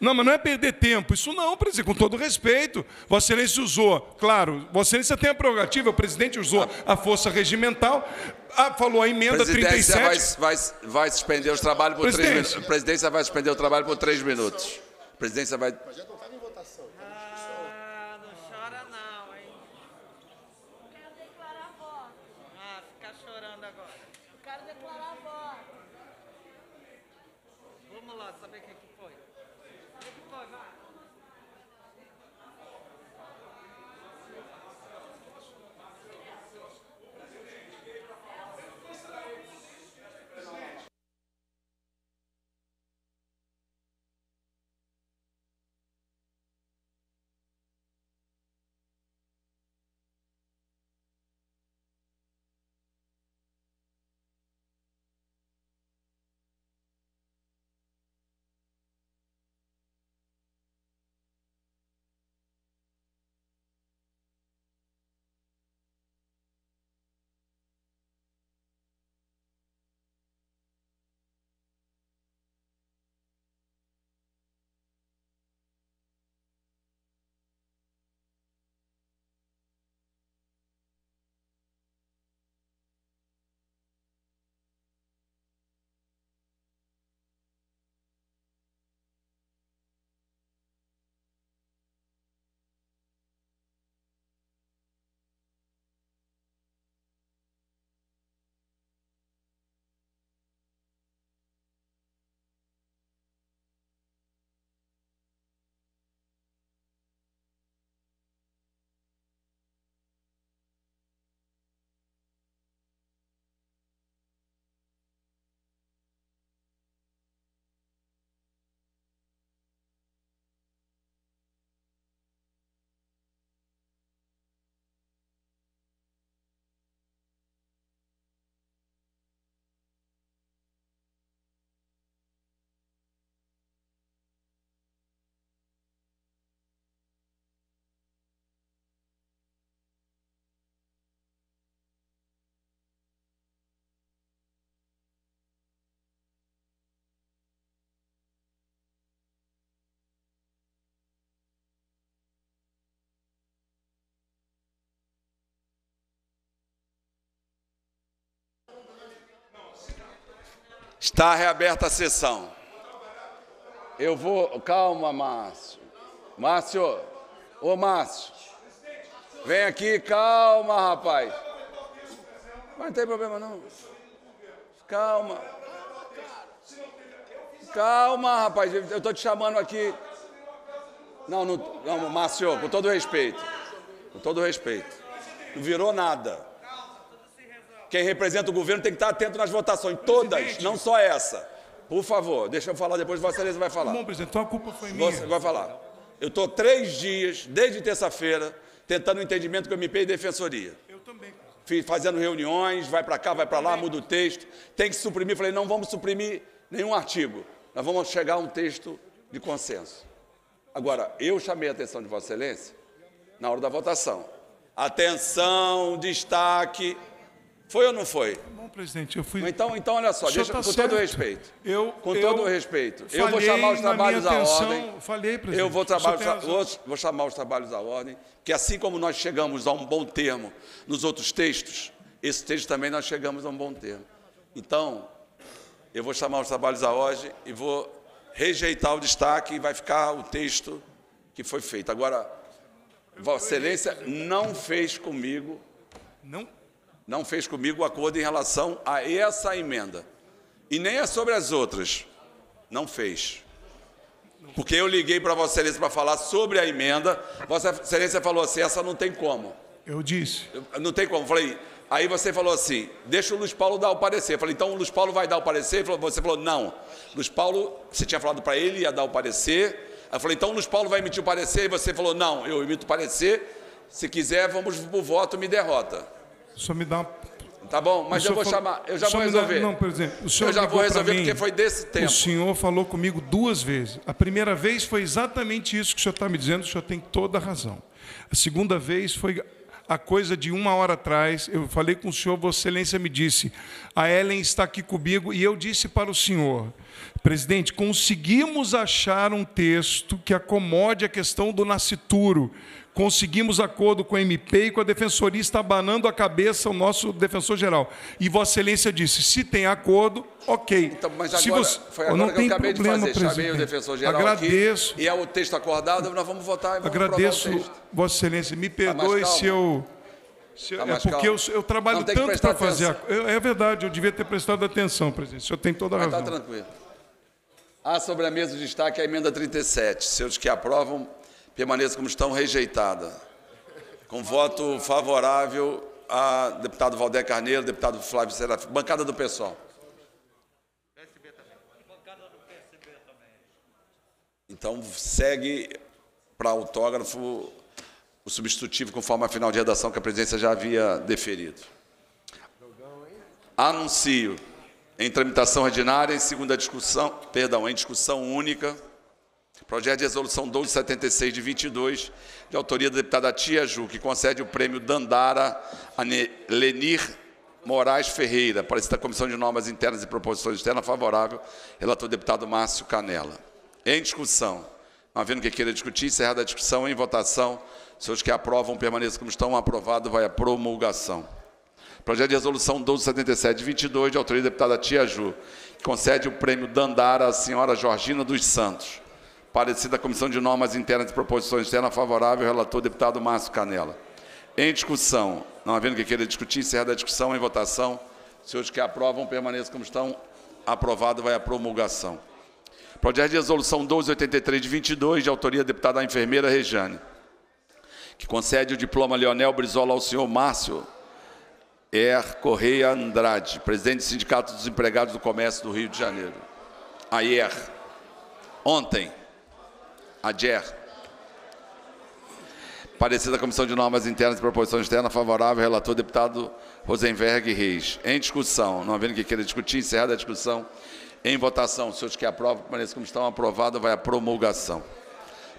Speaker 2: Não, mas não é perder tempo. Isso não, presidente, com todo respeito. Vossa Excelência usou, claro, Vossa Excelência tem a prerrogativa, o presidente usou a força regimental, a, ah, falou a emenda presidência 37.
Speaker 1: Vai, vai, vai suspender os trabalhos por três minutos. A presidência vai suspender o trabalho por três minutos. A presidência vai. Está reaberta a sessão. Eu vou. Calma, Márcio. Márcio. Ô, Márcio. Vem aqui, calma, rapaz. Mas não tem problema, não. Calma. Calma, rapaz. Eu estou te chamando aqui. Não, não, não, Márcio, com todo respeito. Com todo respeito. Não virou nada. Quem representa o governo tem que estar atento nas votações, presidente. todas, não só essa. Por favor, deixa eu falar depois, Vossa Excelência vai falar. Bom, presidente, então a culpa foi minha. Você vai falar. Eu estou três dias, desde terça-feira, tentando entendimento com o MP e Defensoria. Eu também. Fiz, fazendo reuniões, vai para cá, vai para lá, muda o texto. Tem que suprimir. Falei, não vamos suprimir nenhum artigo. Nós vamos chegar a um texto de consenso. Agora, eu chamei a atenção de Vossa Excelência na hora da votação. Atenção, destaque foi ou não foi? Tá bom, presidente, eu fui. Então, então olha só, deixa, tá com certo. todo respeito.
Speaker 2: Eu, com eu todo respeito. Eu vou chamar os trabalhos à ordem.
Speaker 1: presidente. Eu vou, trabalho, vou, vou chamar os trabalhos à ordem, que assim como nós chegamos a um bom termo nos outros textos, esse texto também nós chegamos a um bom termo. Então, eu vou chamar os trabalhos à ordem e vou rejeitar o destaque e vai ficar o texto que foi feito. Agora, Vossa Excelência não fez comigo não não fez comigo acordo em relação a essa emenda. E nem é sobre as outras. Não fez. Porque eu liguei para Vossa Excelência para falar sobre a emenda. Vossa Excelência falou assim: essa não tem como. Eu disse. Não tem como. Falei. Aí você falou assim: deixa o Luiz Paulo dar o parecer. Eu falei: então o Luiz Paulo vai dar o parecer? Você falou: não. Luiz Paulo, você tinha falado para ele, ia dar o parecer. Aí eu falei: então o Luiz Paulo vai emitir o parecer? E você falou: não, eu emito o parecer. Se quiser, vamos para o voto, me derrota. Só me dá Tá bom, mas eu vou chamar, eu já vou resolver. Dá, não, por
Speaker 2: o senhor eu já vou resolver porque foi desse tempo. O senhor falou comigo duas vezes. A primeira vez foi exatamente isso que o senhor está me dizendo, o senhor tem toda a razão. A segunda vez foi a coisa de uma hora atrás, eu falei com o senhor, Vossa Excelência me disse, a Ellen está aqui comigo, e eu disse para o senhor: Presidente, conseguimos achar um texto que acomode a questão do nascituro. Conseguimos acordo com a MP e com a Defensoria, está abanando a cabeça o nosso defensor-geral. E Vossa Excelência disse: se tem acordo, ok. Então,
Speaker 1: mas agora, se você... foi agora não que tem eu acabei problema, de fazer. Presidente. Chamei o defensor-geral. Agradeço. Aqui, e é o texto acordado, nós vamos votar e vamos Agradeço,
Speaker 2: Vossa Excelência. Me tá perdoe tá se eu.
Speaker 1: Eu, tá é porque eu, eu, trabalho não, tanto para fazer. A,
Speaker 2: é, é verdade, eu devia ter prestado atenção, presidente. O senhor tem toda a tá razão. Está tranquilo.
Speaker 1: Há sobre a mesa o destaque a emenda 37. Se os que aprovam, permaneçam como estão, rejeitada. Com voto favorável a deputado Valdé Carneiro, deputado Flávio Serafim, bancada do PSOL. Então, segue para autógrafo o substitutivo conforme a final de redação que a presidência já havia deferido. Anuncio em tramitação ordinária, em segunda discussão, perdão, em discussão única, projeto de resolução 1276 de 22, de autoria da deputada Tia Ju, que concede o prêmio Dandara a Lenir Moraes Ferreira, para a Comissão de Normas Internas e Proposições Externas, favorável, relator deputado Márcio Canela. Em discussão, não havendo que queira discutir, encerrada a discussão, em votação, se os que aprovam permaneçam como estão, aprovado vai à promulgação. Projeto de resolução 1277 22, de autoria da deputada Tia Ju, que concede o prêmio Dandara à senhora Georgina dos Santos. Parecer à Comissão de Normas Internas e Proposições Externas favorável, relator deputado Márcio Canela. Em discussão, não havendo que queira discutir, encerra a discussão em votação. Senhores que aprovam, permaneçam como estão. Aprovado, vai a promulgação. Projeto de resolução 1283 de 22, de autoria da deputada enfermeira Rejane, que concede o diploma Leonel Brizola ao senhor Márcio Her Correia Andrade, presidente do Sindicato dos Empregados do Comércio do Rio de Janeiro. Ayer, ontem, Adier, parecer da Comissão de Normas Internas e Proposição Externa favorável, relator deputado Rosenberg Reis. Em discussão, não havendo que queira discutir, encerrada a discussão, em votação, os senhores que aprovam, permaneçam como estão, aprovado, vai à promulgação.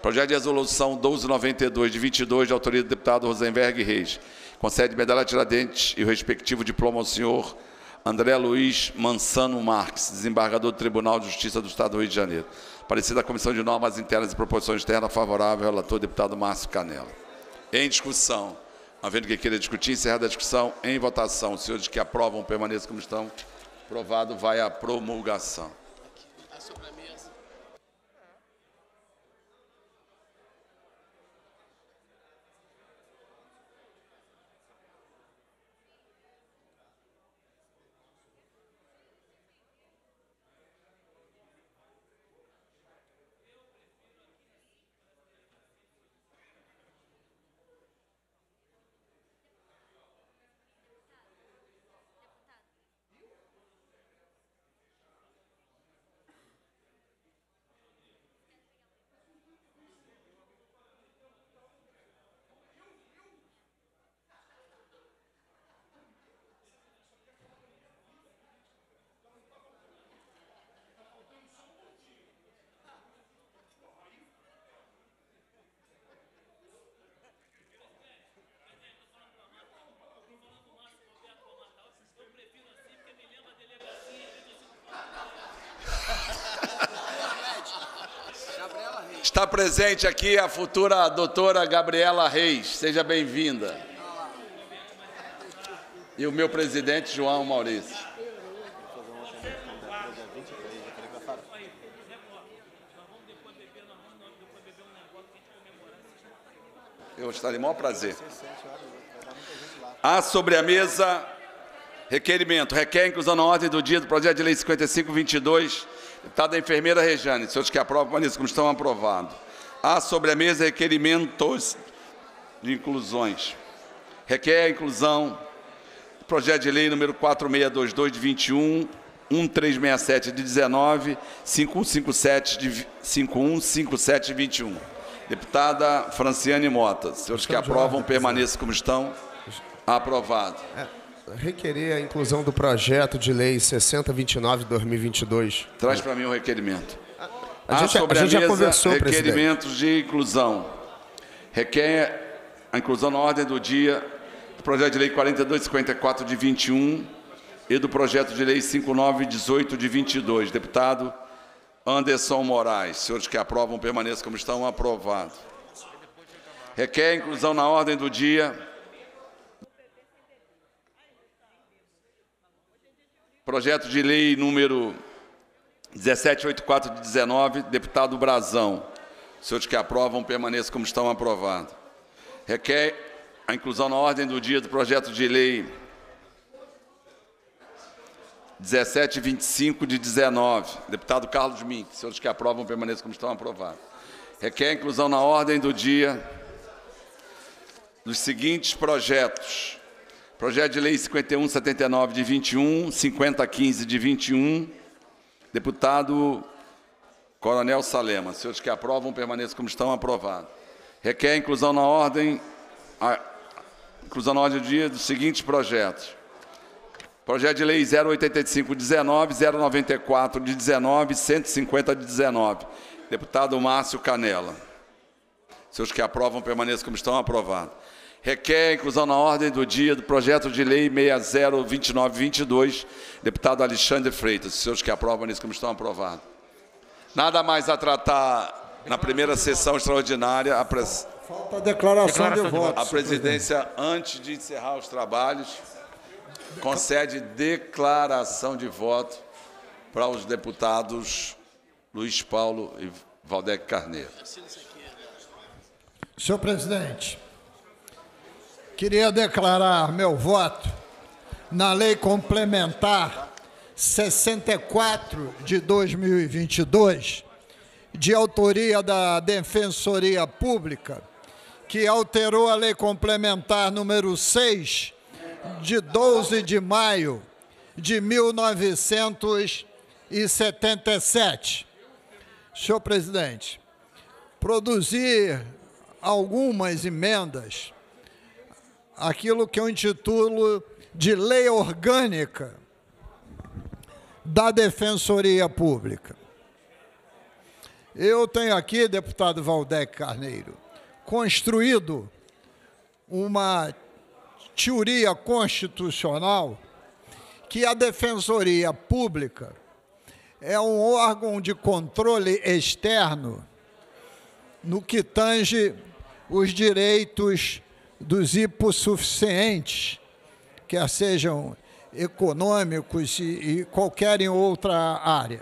Speaker 1: Projeto de resolução 1292, de 22, de autoria do deputado Rosenberg Reis concede medalha Tiradentes e o respectivo diploma ao senhor André Luiz Mansano Marques, desembargador do Tribunal de Justiça do Estado do Rio de Janeiro. Parecido à Comissão de Normas Internas e Proporções Externas, favorável, relator deputado Márcio Canela. Em discussão, havendo quem queira discutir, encerrada a discussão, em votação. Os senhores que aprovam permaneçam como estão. Aprovado vai à promulgação. Está presente aqui a futura doutora Gabriela Reis. Seja bem-vinda. E o meu presidente, João Maurício.
Speaker 8: Eu estarei maior prazer. Há
Speaker 1: sobre a mesa requerimento. Requer inclusão na ordem do dia do projeto de lei 5522 Deputada tá enfermeira Rejane. Senhores que aprovam, permaneçam como estão aprovados. Há sobre a mesa requerimentos de inclusões. Requer a inclusão. Projeto de lei número 4622 de 21, 1367 de 19, 5157 de 5157 de 21. Deputada Franciane Mota. Senhores que aprovam, permaneçam como estão. Aprovado. É
Speaker 9: requerer a inclusão do projeto de lei 6029-2022. Traz
Speaker 1: para mim o requerimento.
Speaker 9: A, a gente, sobre a, a gente mesa, já conversou, requerimentos
Speaker 1: presidente. de inclusão. Requer a inclusão na ordem do dia do projeto de lei 4254 de 21 e do projeto de lei 5918 de 22. Deputado Anderson Moraes, senhores que aprovam, permaneçam como estão, aprovado. Requer a inclusão na ordem do dia Projeto de lei número 1784 de 19, deputado Brazão. senhores que aprovam permaneçam como estão aprovados. Requer a inclusão na ordem do dia do projeto de lei 1725 de 19, deputado Carlos Mink. Senhores que aprovam, permaneçam como estão aprovados. Requer a inclusão na ordem do dia dos seguintes projetos. Projeto de Lei 5179 de 21, 5015 de 21. Deputado Coronel Salema, senhores que aprovam, permaneçam como estão, aprovado. Requer inclusão na ordem, a, inclusão na ordem do dia dos seguintes projetos. Projeto de Lei 085 de 19, 094 de 19, 150 de 19. Deputado Márcio Canela. Senhores que aprovam, permaneçam como estão, aprovado requer inclusão na ordem do dia do projeto de lei 602922, deputado Alexandre Freitas. Os senhores que aprovam nisso como estão aprovados. Nada mais a tratar na primeira sessão extraordinária. A pres...
Speaker 8: Falta a declaração, declaração de, de A presidência,
Speaker 1: antes de encerrar os trabalhos, concede declaração de voto para os deputados Luiz Paulo e Valdec Carneiro.
Speaker 8: Senhor presidente, Queria declarar meu voto na Lei Complementar 64 de 2022, de autoria da Defensoria Pública, que alterou a Lei Complementar número 6 de 12 de maio de 1977. Senhor presidente, produzir algumas emendas aquilo que eu intitulo de lei orgânica da Defensoria Pública. Eu tenho aqui, deputado Valdec Carneiro, construído uma teoria constitucional que a Defensoria Pública é um órgão de controle externo no que tange os direitos dos hipossuficientes, quer sejam econômicos e, e qualquer em outra área.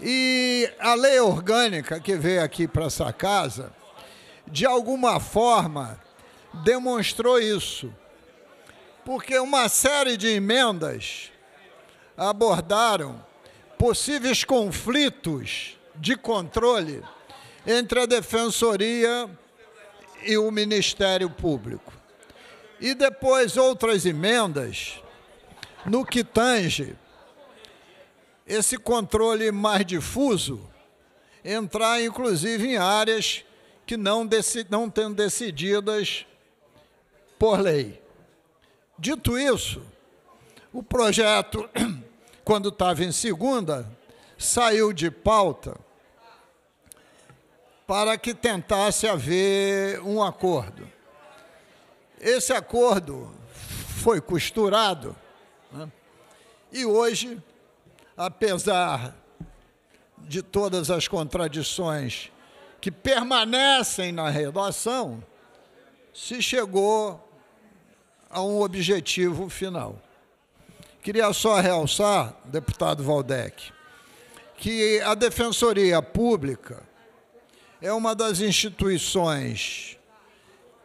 Speaker 8: E a lei orgânica que veio aqui para essa casa, de alguma forma, demonstrou isso. Porque uma série de emendas abordaram possíveis conflitos de controle entre a defensoria e o Ministério Público. E depois outras emendas no que tange esse controle mais difuso entrar inclusive em áreas que não, não têm decididas por lei. Dito isso, o projeto, (clears throat) quando estava em segunda, saiu de pauta para que tentasse haver um acordo. Esse acordo foi costurado né? e hoje, apesar de todas as contradições que permanecem na redação, se chegou a um objetivo final. Queria só realçar, deputado Valdec, que a Defensoria Pública é uma das instituições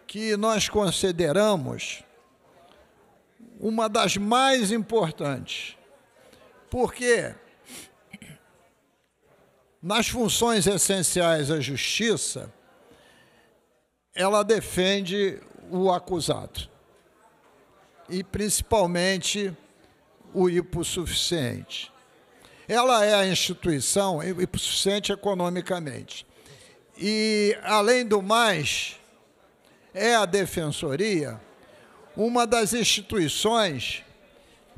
Speaker 8: que nós consideramos uma das mais importantes. Porque nas funções essenciais à justiça, ela defende o acusado e principalmente o hipossuficiente. Ela é a instituição hipossuficiente economicamente e, além do mais, é a Defensoria uma das instituições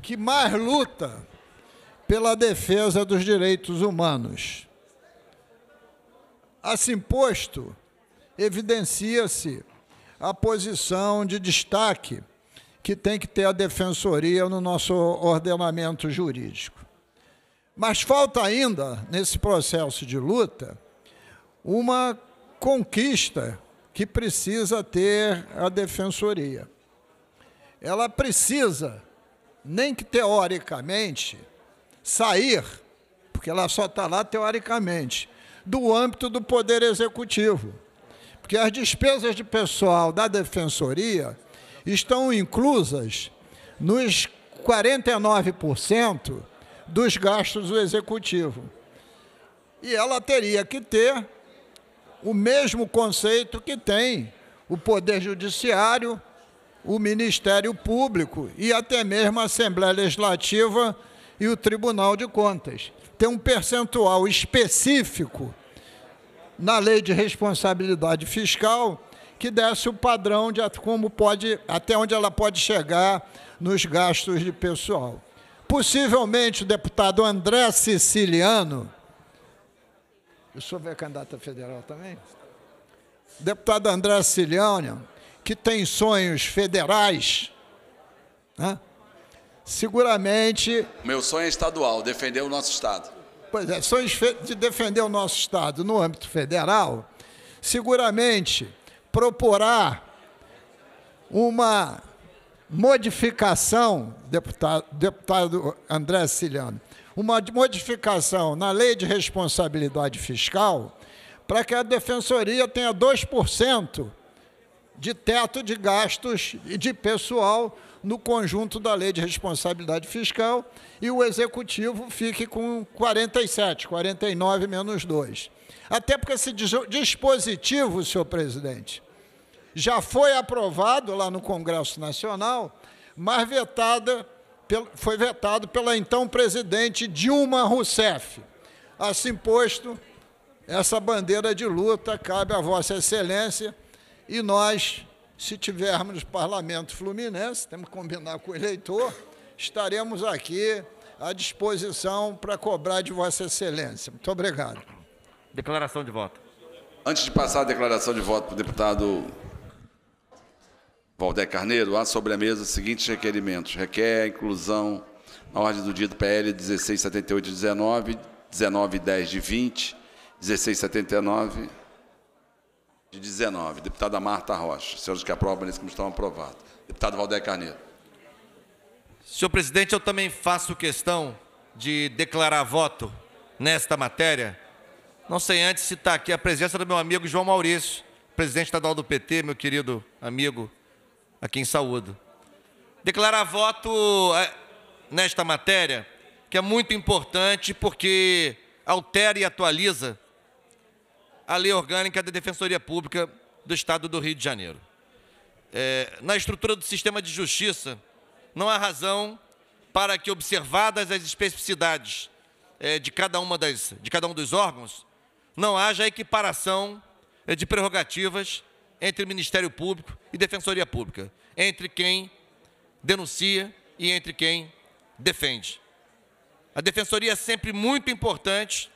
Speaker 8: que mais luta pela defesa dos direitos humanos. Assim posto, evidencia-se a posição de destaque que tem que ter a defensoria no nosso ordenamento jurídico. Mas falta ainda, nesse processo de luta, uma conquista que precisa ter a defensoria. Ela precisa, nem que teoricamente, sair, porque ela só está lá teoricamente, do âmbito do Poder Executivo. Porque as despesas de pessoal da defensoria estão inclusas nos 49% dos gastos do executivo. E ela teria que ter o mesmo conceito que tem o Poder Judiciário, o Ministério Público e até mesmo a Assembleia Legislativa e o Tribunal de Contas. Tem um percentual específico na Lei de Responsabilidade Fiscal que desce o padrão de como pode, até onde ela pode chegar nos gastos de pessoal. Possivelmente o deputado André Siciliano o senhor vai candidato federal também? Deputado André Cilione, que tem sonhos federais, né? seguramente.
Speaker 1: Meu sonho é estadual, defender o nosso Estado.
Speaker 8: Pois é, sonhos de defender o nosso Estado no âmbito federal, seguramente proporá uma modificação, deputado, deputado André Cilione uma modificação na lei de responsabilidade fiscal para que a defensoria tenha 2% de teto de gastos de pessoal no conjunto da lei de responsabilidade fiscal e o executivo fique com 47, 49 menos 2. Até porque esse dispositivo, senhor presidente, já foi aprovado lá no Congresso Nacional, mas vetada foi vetado pela então presidente Dilma Rousseff. Assim posto, essa bandeira de luta cabe a Vossa Excelência e nós, se tivermos parlamento fluminense, temos que combinar com o eleitor, estaremos aqui à disposição para cobrar de Vossa Excelência. Muito obrigado.
Speaker 7: Declaração de voto.
Speaker 1: Antes de passar a declaração de voto para o deputado Valdé Carneiro, há sobre a mesa os seguintes requerimentos. Requer a inclusão na ordem do dia do PL 1678 19, 19 10 de 20, 1679 de 19. Deputada Marta Rocha. Senhores que aprovam, eles que estão aprovados. Deputado Valdé Carneiro.
Speaker 7: Senhor presidente, eu também faço questão de declarar voto nesta matéria. Não sei antes citar aqui a presença do meu amigo João Maurício, presidente estadual do PT, meu querido amigo aqui em saúde, Declarar voto é, nesta matéria, que é muito importante porque altera e atualiza a lei orgânica da Defensoria Pública do Estado do Rio de Janeiro. É, na estrutura do sistema de justiça, não há razão para que, observadas as especificidades é, de, cada uma das, de cada um dos órgãos, não haja equiparação é, de prerrogativas entre Ministério Público e Defensoria Pública, entre quem denuncia e entre quem defende. A defensoria é sempre muito importante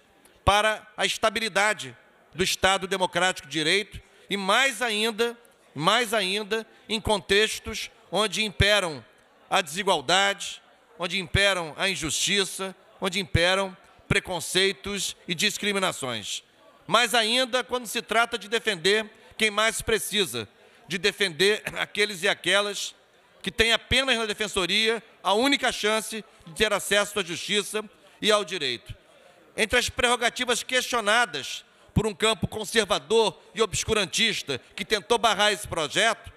Speaker 7: para a estabilidade do Estado democrático de direito e mais ainda, mais ainda em contextos onde imperam a desigualdade, onde imperam a injustiça, onde imperam preconceitos e discriminações. Mas ainda quando se trata de defender quem mais precisa de defender (laughs) aqueles e aquelas que têm apenas na defensoria a única chance de ter acesso à justiça e ao direito. Entre as prerrogativas questionadas por um campo conservador e obscurantista que tentou barrar esse projeto,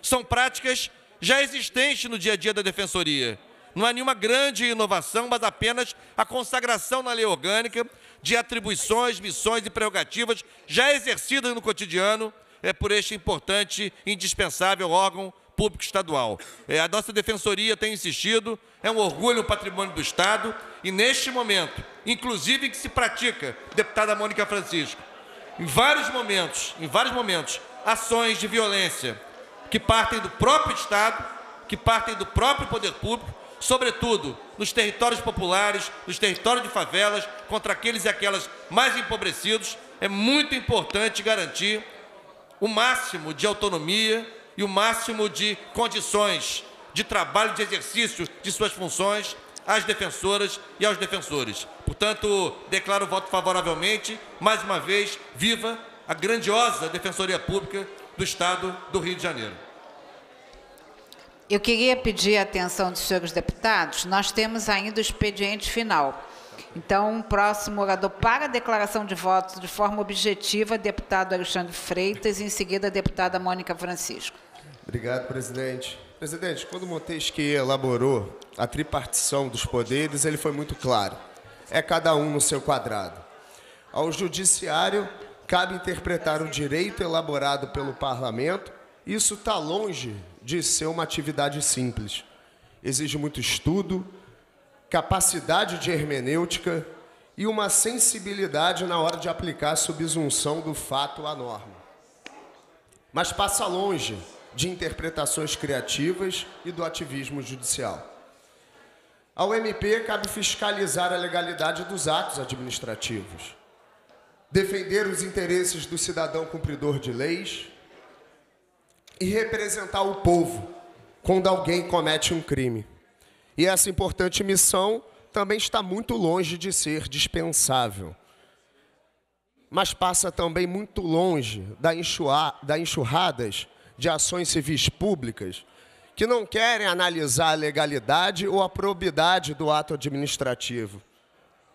Speaker 7: são práticas já existentes no dia a dia da defensoria. Não há nenhuma grande inovação, mas apenas a consagração na lei orgânica de atribuições, missões e prerrogativas já exercidas no cotidiano é, por este importante, indispensável órgão público estadual. É, a nossa defensoria tem insistido, é um orgulho o patrimônio do Estado e neste momento, inclusive que se pratica, deputada Mônica Francisco, em vários momentos, em vários momentos, ações de violência que partem do próprio Estado, que partem do próprio poder público, sobretudo nos territórios populares, nos territórios de favelas, contra aqueles e aquelas mais empobrecidos, é muito importante garantir o máximo de autonomia e o máximo de condições de trabalho, de exercício de suas funções às defensoras e aos defensores. Portanto, declaro o voto favoravelmente, mais uma vez, viva a grandiosa Defensoria Pública do Estado do Rio de Janeiro.
Speaker 4: Eu queria pedir a atenção dos senhores deputados, nós temos ainda o expediente final. Então, o próximo orador para a declaração de votos de forma objetiva, deputado Alexandre Freitas, e em seguida, a deputada Mônica Francisco.
Speaker 9: Obrigado, presidente. Presidente, quando Montesquieu elaborou a tripartição dos poderes, ele foi muito claro. É cada um no seu quadrado. Ao judiciário, cabe interpretar o direito elaborado pelo parlamento. Isso está longe de ser uma atividade simples. Exige muito estudo, capacidade de hermenêutica e uma sensibilidade na hora de aplicar a subsunção do fato à norma. Mas passa longe de interpretações criativas e do ativismo judicial. Ao MP cabe fiscalizar a legalidade dos atos administrativos, defender os interesses do cidadão cumpridor de leis e representar o povo quando alguém comete um crime. E essa importante missão também está muito longe de ser dispensável. Mas passa também muito longe da, enxurra, da enxurradas de ações civis públicas que não querem analisar a legalidade ou a probidade do ato administrativo.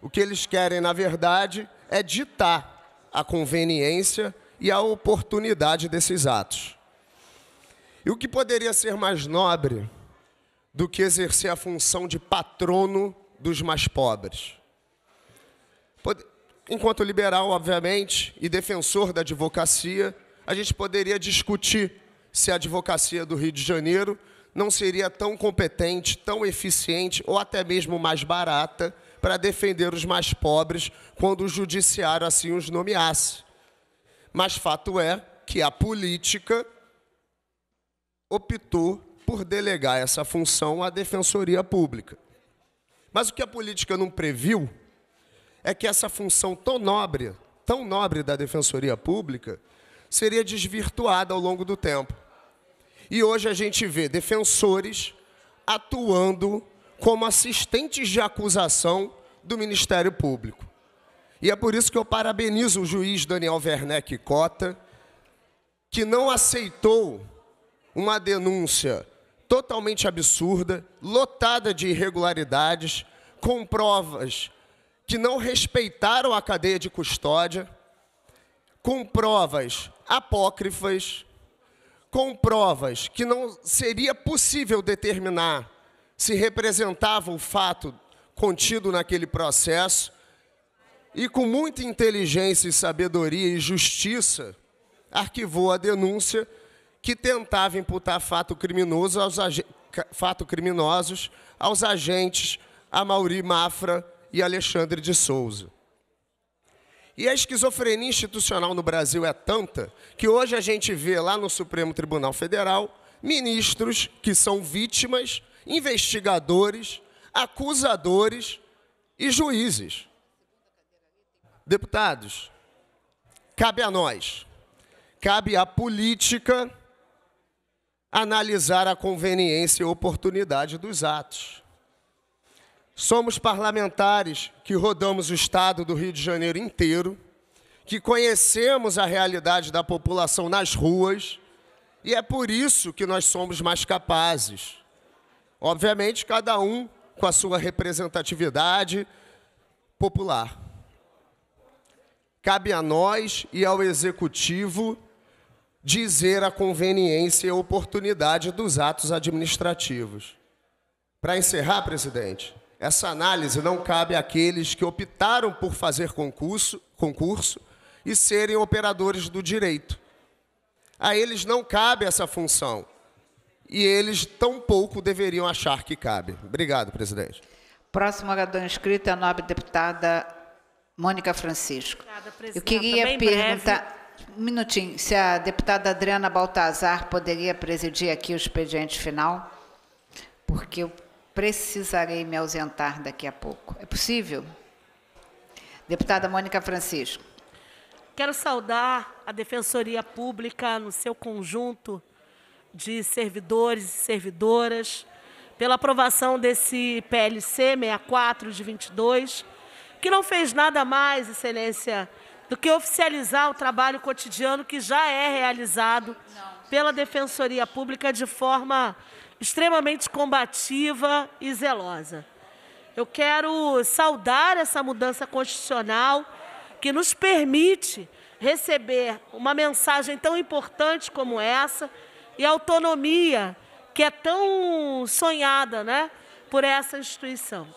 Speaker 9: O que eles querem, na verdade, é ditar a conveniência e a oportunidade desses atos. E o que poderia ser mais nobre do que exercer a função de patrono dos mais pobres. Enquanto liberal, obviamente, e defensor da advocacia, a gente poderia discutir se a advocacia do Rio de Janeiro não seria tão competente, tão eficiente ou até mesmo mais barata para defender os mais pobres quando o judiciário assim os nomeasse. Mas fato é que a política optou por delegar essa função à defensoria pública. Mas o que a política não previu é que essa função tão nobre, tão nobre da defensoria pública, seria desvirtuada ao longo do tempo. E hoje a gente vê defensores atuando como assistentes de acusação do Ministério Público. E é por isso que eu parabenizo o juiz Daniel Werneck Cota, que não aceitou uma denúncia totalmente absurda, lotada de irregularidades, com provas que não respeitaram a cadeia de custódia, com provas apócrifas, com provas que não seria possível determinar se representava o fato contido naquele processo, e com muita inteligência e sabedoria e justiça, arquivou a denúncia que tentava imputar fato criminoso aos fato criminosos aos agentes Amauri Mafra e Alexandre de Souza. E a esquizofrenia institucional no Brasil é tanta que hoje a gente vê lá no Supremo Tribunal Federal ministros que são vítimas, investigadores, acusadores e juízes. Deputados, cabe a nós, cabe à política analisar a conveniência e oportunidade dos atos. Somos parlamentares que rodamos o estado do Rio de Janeiro inteiro, que conhecemos a realidade da população nas ruas, e é por isso que nós somos mais capazes. Obviamente, cada um com a sua representatividade popular. Cabe a nós e ao executivo dizer a conveniência e a oportunidade dos atos administrativos. Para encerrar, presidente, essa análise não cabe àqueles que optaram por fazer concurso, concurso e serem operadores do direito. A eles não cabe essa função. E eles tampouco deveriam achar que cabe. Obrigado, presidente. Próximo orador inscrito é a nobre deputada
Speaker 4: Mônica Francisco. Obrigada,
Speaker 5: presidente. Eu queria perguntar.
Speaker 4: Breve. Um minutinho, se a deputada Adriana Baltazar poderia presidir aqui o expediente final, porque eu precisarei me ausentar daqui a pouco. É possível? Deputada Mônica Francisco.
Speaker 5: Quero saudar a Defensoria Pública no seu conjunto de servidores e servidoras pela aprovação desse PLC 64 de 22, que não fez nada mais, Excelência do que oficializar o trabalho cotidiano que já é realizado pela Defensoria Pública de forma extremamente combativa e zelosa. Eu quero saudar essa mudança constitucional que nos permite receber uma mensagem tão importante como essa e a autonomia que é tão sonhada né, por essa instituição.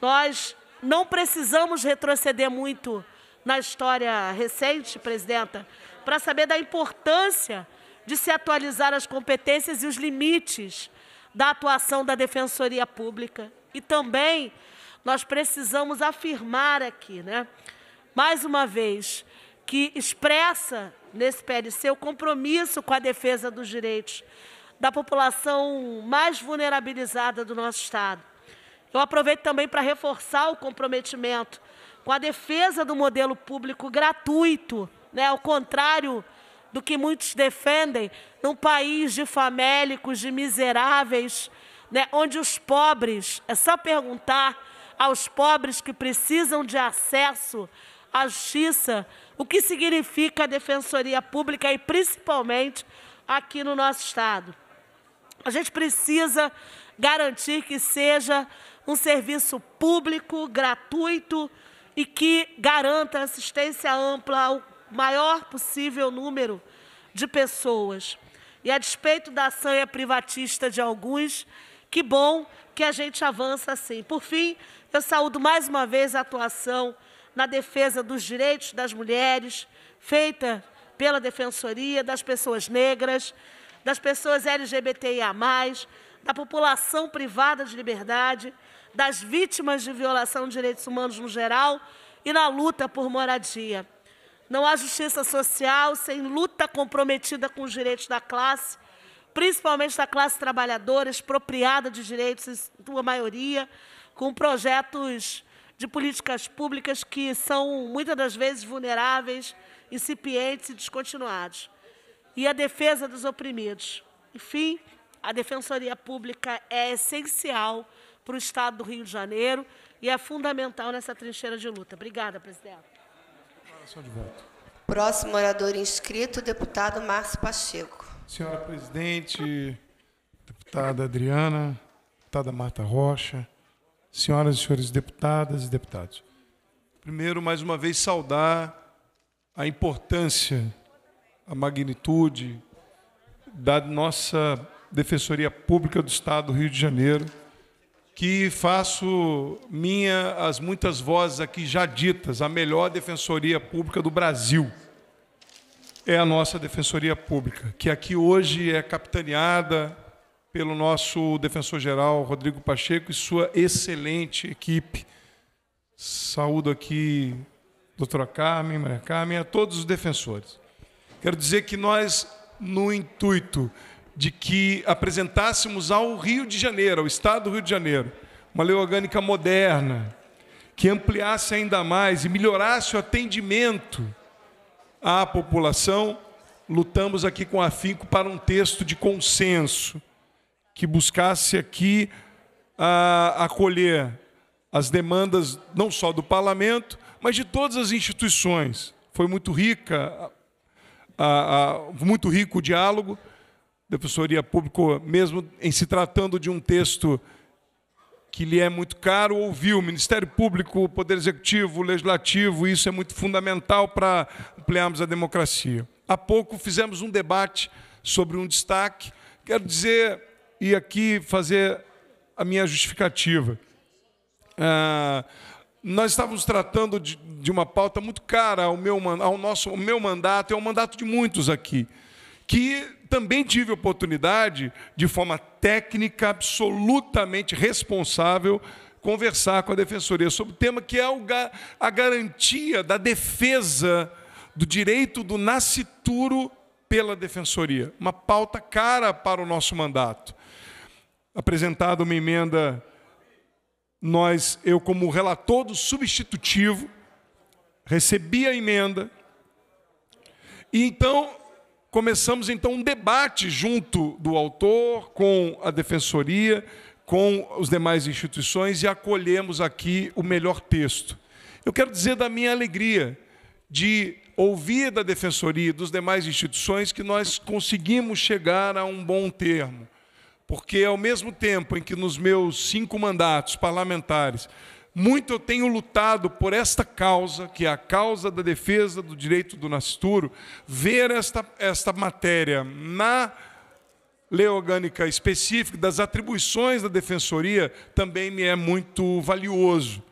Speaker 5: Nós não precisamos retroceder muito na história recente, presidenta, para saber da importância de se atualizar as competências e os limites da atuação da Defensoria Pública. E também nós precisamos afirmar aqui, né, mais uma vez, que expressa nesse PLC o compromisso com a defesa dos direitos da população mais vulnerabilizada do nosso Estado. Eu aproveito também para reforçar o comprometimento com a defesa do modelo público gratuito, né, ao contrário do que muitos defendem, num país de famélicos, de miseráveis, né, onde os pobres, é só perguntar aos pobres que precisam de acesso à justiça, o que significa a defensoria pública e principalmente aqui no nosso estado. A gente precisa garantir que seja um serviço público, gratuito, e que garanta assistência ampla ao maior possível número de pessoas. E a despeito da sanha privatista de alguns, que bom que a gente avança assim. Por fim, eu saúdo mais uma vez a atuação na defesa dos direitos das mulheres, feita pela Defensoria, das pessoas negras, das pessoas LGBTIA, da população privada de liberdade das vítimas de violação de direitos humanos no geral e na luta por moradia. Não há justiça social sem luta comprometida com os direitos da classe, principalmente da classe trabalhadora, expropriada de direitos em sua maioria, com projetos de políticas públicas que são muitas das vezes vulneráveis, incipientes e descontinuados. E a defesa dos oprimidos. Enfim, a defensoria pública é essencial para o Estado do Rio de Janeiro e é fundamental nessa trincheira de luta. Obrigada, presidente.
Speaker 11: Próximo orador inscrito, deputado Márcio Pacheco.
Speaker 2: Senhora presidente, deputada Adriana, deputada Marta Rocha, senhoras e senhores deputadas e deputados. Primeiro, mais uma vez, saudar a importância, a magnitude da nossa Defensoria Pública do Estado do Rio de Janeiro que faço minha as muitas vozes aqui já ditas, a melhor defensoria pública do Brasil é a nossa defensoria pública, que aqui hoje é capitaneada pelo nosso defensor-geral Rodrigo Pacheco e sua excelente equipe. Saúdo aqui doutora Carmen, Maria Carmen, a todos os defensores. Quero dizer que nós, no intuito de que apresentássemos ao Rio de Janeiro, ao estado do Rio de Janeiro, uma lei orgânica moderna, que ampliasse ainda mais e melhorasse o atendimento à população, lutamos aqui com afinco para um texto de consenso que buscasse aqui a, ah, acolher as demandas não só do parlamento, mas de todas as instituições. Foi muito rica, a, ah, a, ah, muito rico o diálogo. Defensoria Pública, mesmo em se tratando de um texto que lhe é muito caro, ouviu o Ministério Público, o Poder Executivo, o Legislativo, isso é muito fundamental para ampliarmos a democracia. Há pouco fizemos um debate sobre um destaque, quero dizer e aqui fazer a minha justificativa. Ah, nós estávamos tratando de, de, uma pauta muito cara ao, meu, ao nosso ao meu mandato, é um mandato de muitos aqui, que também tive oportunidade, de forma técnica, absolutamente responsável, conversar com a defensoria sobre o tema que é a garantia da defesa do direito do nascituro pela defensoria, uma pauta cara para o nosso mandato. Apresentada uma emenda, nós, eu como relator do substitutivo, recebi a emenda. E então começamos então um debate junto do autor, com a defensoria, com as demais instituições e acolhemos aqui o melhor texto. Eu quero dizer da minha alegria de ouvir da defensoria e dos demais instituições que nós conseguimos chegar a um bom termo. Porque, ao mesmo tempo em que nos meus cinco mandatos parlamentares muito eu tenho lutado por esta causa, que é a causa da defesa do direito do nascituro, ver esta, esta matéria na lei orgânica específica das atribuições da defensoria também me é muito valioso.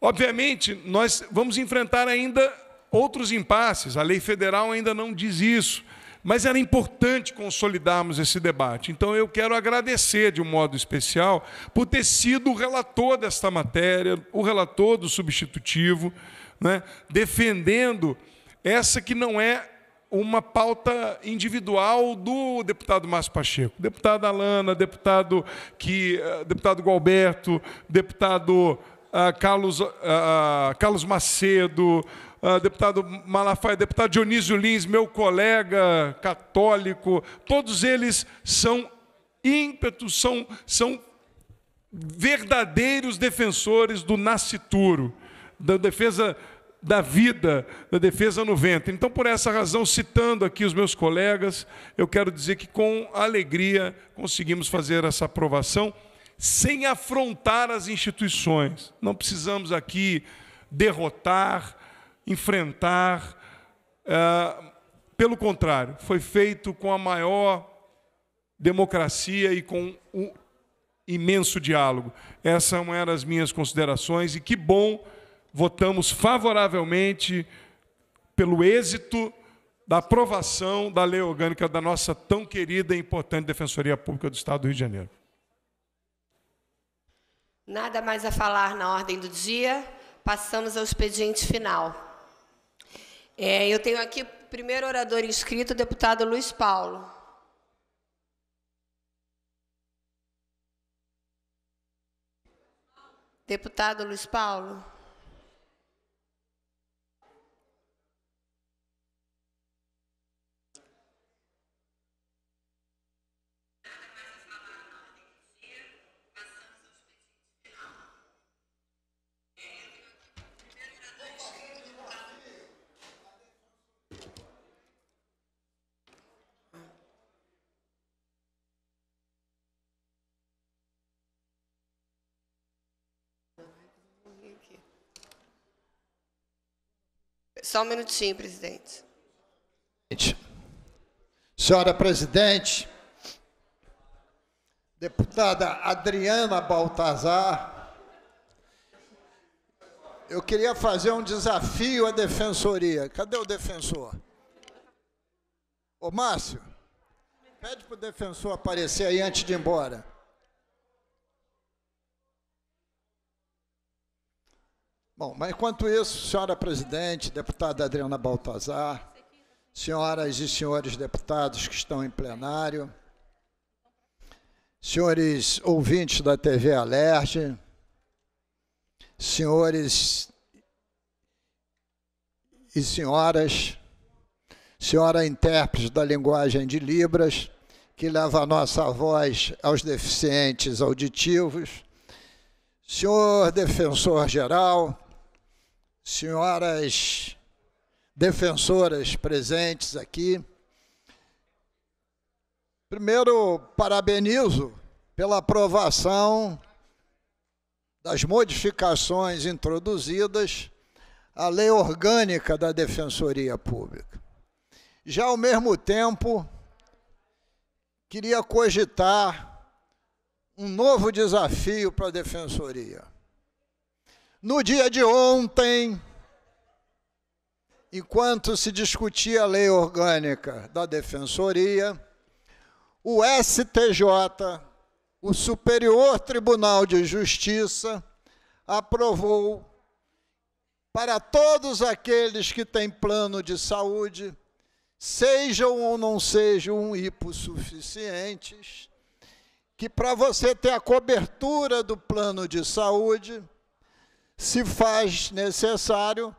Speaker 2: Obviamente, nós vamos enfrentar ainda outros impasses, a lei federal ainda não diz isso. Mas era importante consolidarmos esse debate. Então eu quero agradecer de um modo especial por ter sido o relator desta matéria, o relator do substitutivo, né, defendendo essa que não é uma pauta individual do deputado Márcio Pacheco, deputado Alana, deputado que eh, deputado Galberto, deputado uh, Carlos uh, Carlos Macedo, Uh, deputado Malafaia, deputado Dionísio Lins, meu colega católico, todos eles são ímpetos, são, são verdadeiros defensores do nascituro, da defesa da vida, da defesa no ventre. Então, por essa razão, citando aqui os meus colegas, eu quero dizer que com alegria conseguimos fazer essa aprovação sem afrontar as instituições. Não precisamos aqui derrotar, enfrentar. Uh, pelo contrário, foi feito com a maior democracia e com um imenso diálogo. Essas eram é as minhas considerações e que bom votamos favoravelmente pelo êxito da aprovação da lei orgânica da nossa tão querida e importante Defensoria Pública do Estado do Rio de Janeiro.
Speaker 11: Nada mais a falar na ordem do dia. Passamos ao expediente final. É, eu tenho aqui primeiro orador inscrito, o deputado Luiz Paulo. Deputado Luiz Paulo. Só um minutinho, presidente.
Speaker 8: Senhora presidente, deputada Adriana Baltazar, eu queria fazer um desafio à defensoria. Cadê o defensor? Ô, Márcio, pede para o defensor aparecer aí antes de ir embora. Bom, mas enquanto isso, senhora presidente, deputada Adriana Baltazar, senhoras e senhores deputados que estão em plenário, senhores ouvintes da TV Alerj, senhores e senhoras, senhora intérprete da linguagem de Libras, que leva a nossa voz aos deficientes auditivos, senhor defensor geral, senhoras defensoras presentes aqui. Primeiro, parabenizo pela aprovação das modificações introduzidas à Lei Orgânica da Defensoria Pública. Já ao mesmo tempo, queria cogitar um novo desafio para a Defensoria. No dia de ontem, enquanto se discutia a lei orgânica da defensoria, o STJ, o Superior Tribunal de Justiça, aprovou para todos aqueles que têm plano de saúde, sejam ou não sejam hipossuficientes, que para você ter a cobertura do plano de saúde, se faz necessário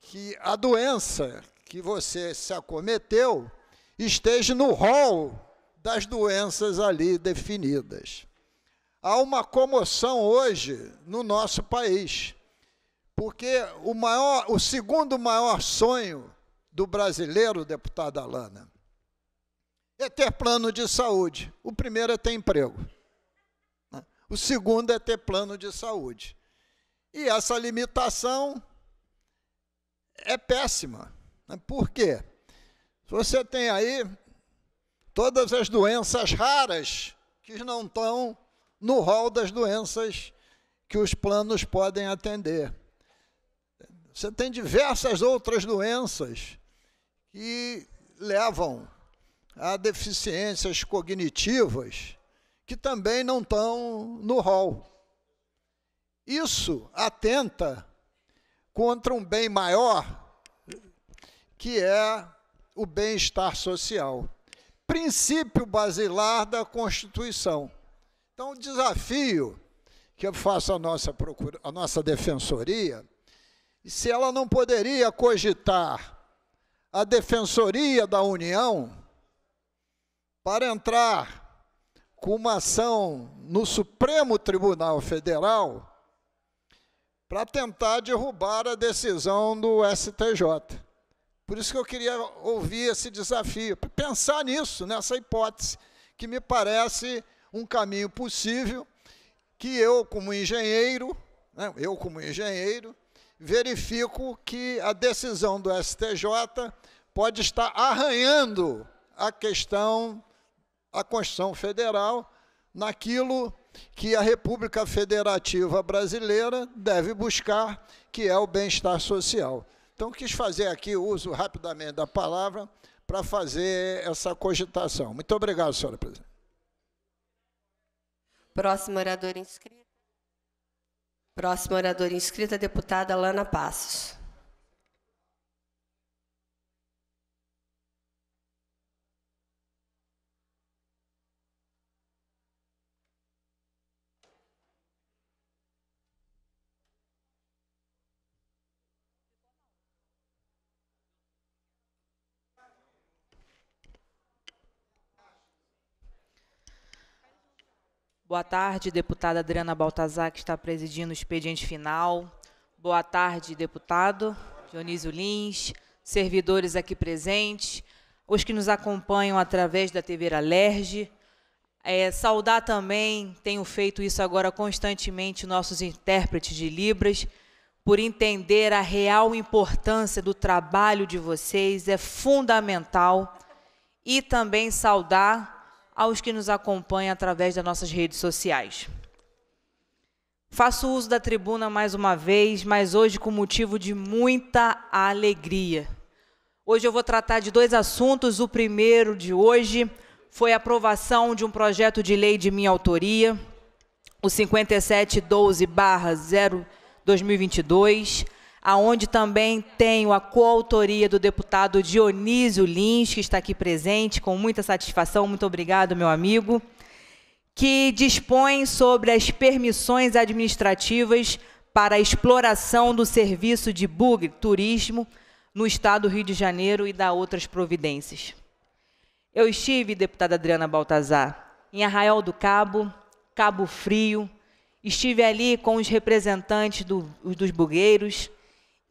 Speaker 8: que a doença que você se acometeu esteja no rol das doenças ali definidas. Há uma comoção hoje no nosso país, porque o, maior, o segundo maior sonho do brasileiro, deputada Alana, é ter plano de saúde. O primeiro é ter emprego. Né? O segundo é ter plano de saúde. E essa limitação é péssima. Né? Por quê? Você tem aí todas as doenças raras que não estão no rol das doenças que os planos podem atender. Você tem diversas outras doenças que levam a deficiências cognitivas que também não estão no rol. Isso atenta contra um bem maior, que é o bem-estar social. Princípio basilar da Constituição. Então, o desafio que eu faço à nossa, procura, à nossa defensoria, se ela não poderia cogitar a defensoria da União para entrar com uma ação no Supremo Tribunal Federal para tentar derrubar a decisão do STJ. Por isso que eu queria ouvir esse desafio, para pensar nisso, nessa hipótese, que me parece um caminho possível que eu, como engenheiro, né, eu como engenheiro, verifico que a decisão do STJ pode estar arranhando a questão, a Constituição Federal, naquilo que a República Federativa Brasileira deve buscar, que é o bem-estar social. Então, quis fazer aqui uso rapidamente da palavra para fazer essa cogitação. Muito obrigado, senhora presidente.
Speaker 11: Próximo orador inscrito. Próximo orador inscrito, é a deputada Lana Passos.
Speaker 3: Boa tarde, deputada Adriana Baltazar, que está presidindo o expediente final. Boa tarde, deputado Dionísio Lins, servidores aqui presentes, os que nos acompanham através da TV Alerge. É, saudar também, tenho feito isso agora constantemente, nossos intérpretes de Libras, por entender a real importância do trabalho de vocês, é fundamental. E também saudar aos que nos acompanham através das nossas redes sociais. Faço uso da tribuna mais uma vez, mas hoje com motivo de muita alegria. Hoje eu vou tratar de dois assuntos. O primeiro de hoje foi a aprovação de um projeto de lei de minha autoria, o 5712-0 2022 aonde também tenho a coautoria do deputado Dionísio Lins, que está aqui presente, com muita satisfação. Muito obrigado, meu amigo. Que dispõe sobre as permissões administrativas para a exploração do serviço de bug turismo no estado do Rio de Janeiro e da outras providências. Eu estive, deputada Adriana Baltazar, em Arraial do Cabo, Cabo Frio, estive ali com os representantes do, dos bugueiros,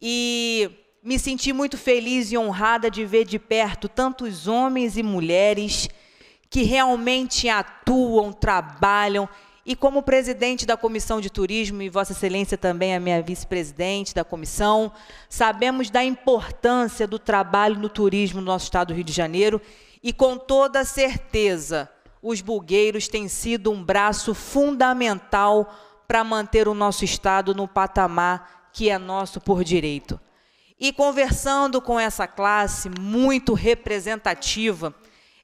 Speaker 3: e me senti muito feliz e honrada de ver de perto tantos homens e mulheres que realmente atuam, trabalham. E como presidente da Comissão de Turismo e Vossa Excelência também é a minha vice-presidente da comissão, sabemos da importância do trabalho no turismo no nosso estado do Rio de Janeiro e com toda certeza os bulgueiros têm sido um braço fundamental para manter o nosso estado no patamar que é nosso por direito. E conversando com essa classe muito representativa,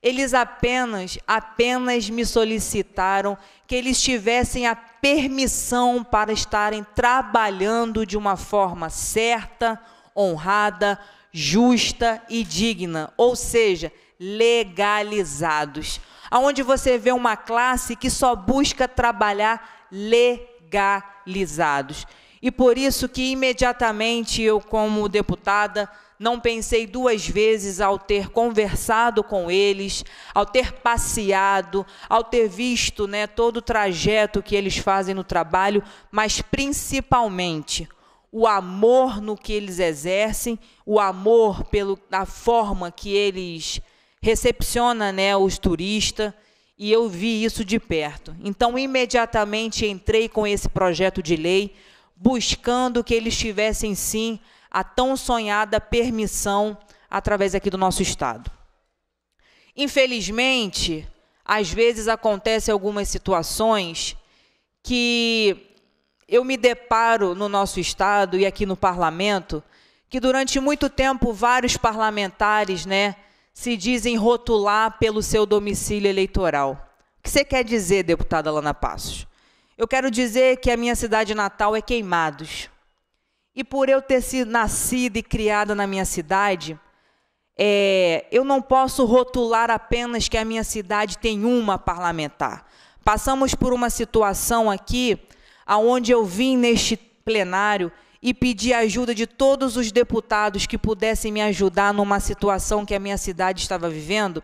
Speaker 3: eles apenas, apenas me solicitaram que eles tivessem a permissão para estarem trabalhando de uma forma certa, honrada, justa e digna, ou seja, legalizados. Aonde você vê uma classe que só busca trabalhar legalizados e por isso que imediatamente eu, como deputada, não pensei duas vezes ao ter conversado com eles, ao ter passeado, ao ter visto né, todo o trajeto que eles fazem no trabalho, mas principalmente o amor no que eles exercem, o amor pela forma que eles recepcionam né, os turistas, e eu vi isso de perto. Então, imediatamente entrei com esse projeto de lei buscando que eles tivessem sim a tão sonhada permissão através aqui do nosso Estado. Infelizmente, às vezes acontecem algumas situações que eu me deparo no nosso Estado e aqui no Parlamento, que durante muito tempo vários parlamentares né, se dizem rotular pelo seu domicílio eleitoral. O que você quer dizer, deputada Lana Passos? Eu quero dizer que a minha cidade natal é Queimados. E por eu ter sido nascida e criada na minha cidade, é, eu não posso rotular apenas que a minha cidade tem uma parlamentar. Passamos por uma situação aqui, aonde eu vim neste plenário e pedi a ajuda de todos os deputados que pudessem me ajudar numa situação que a minha cidade estava vivendo,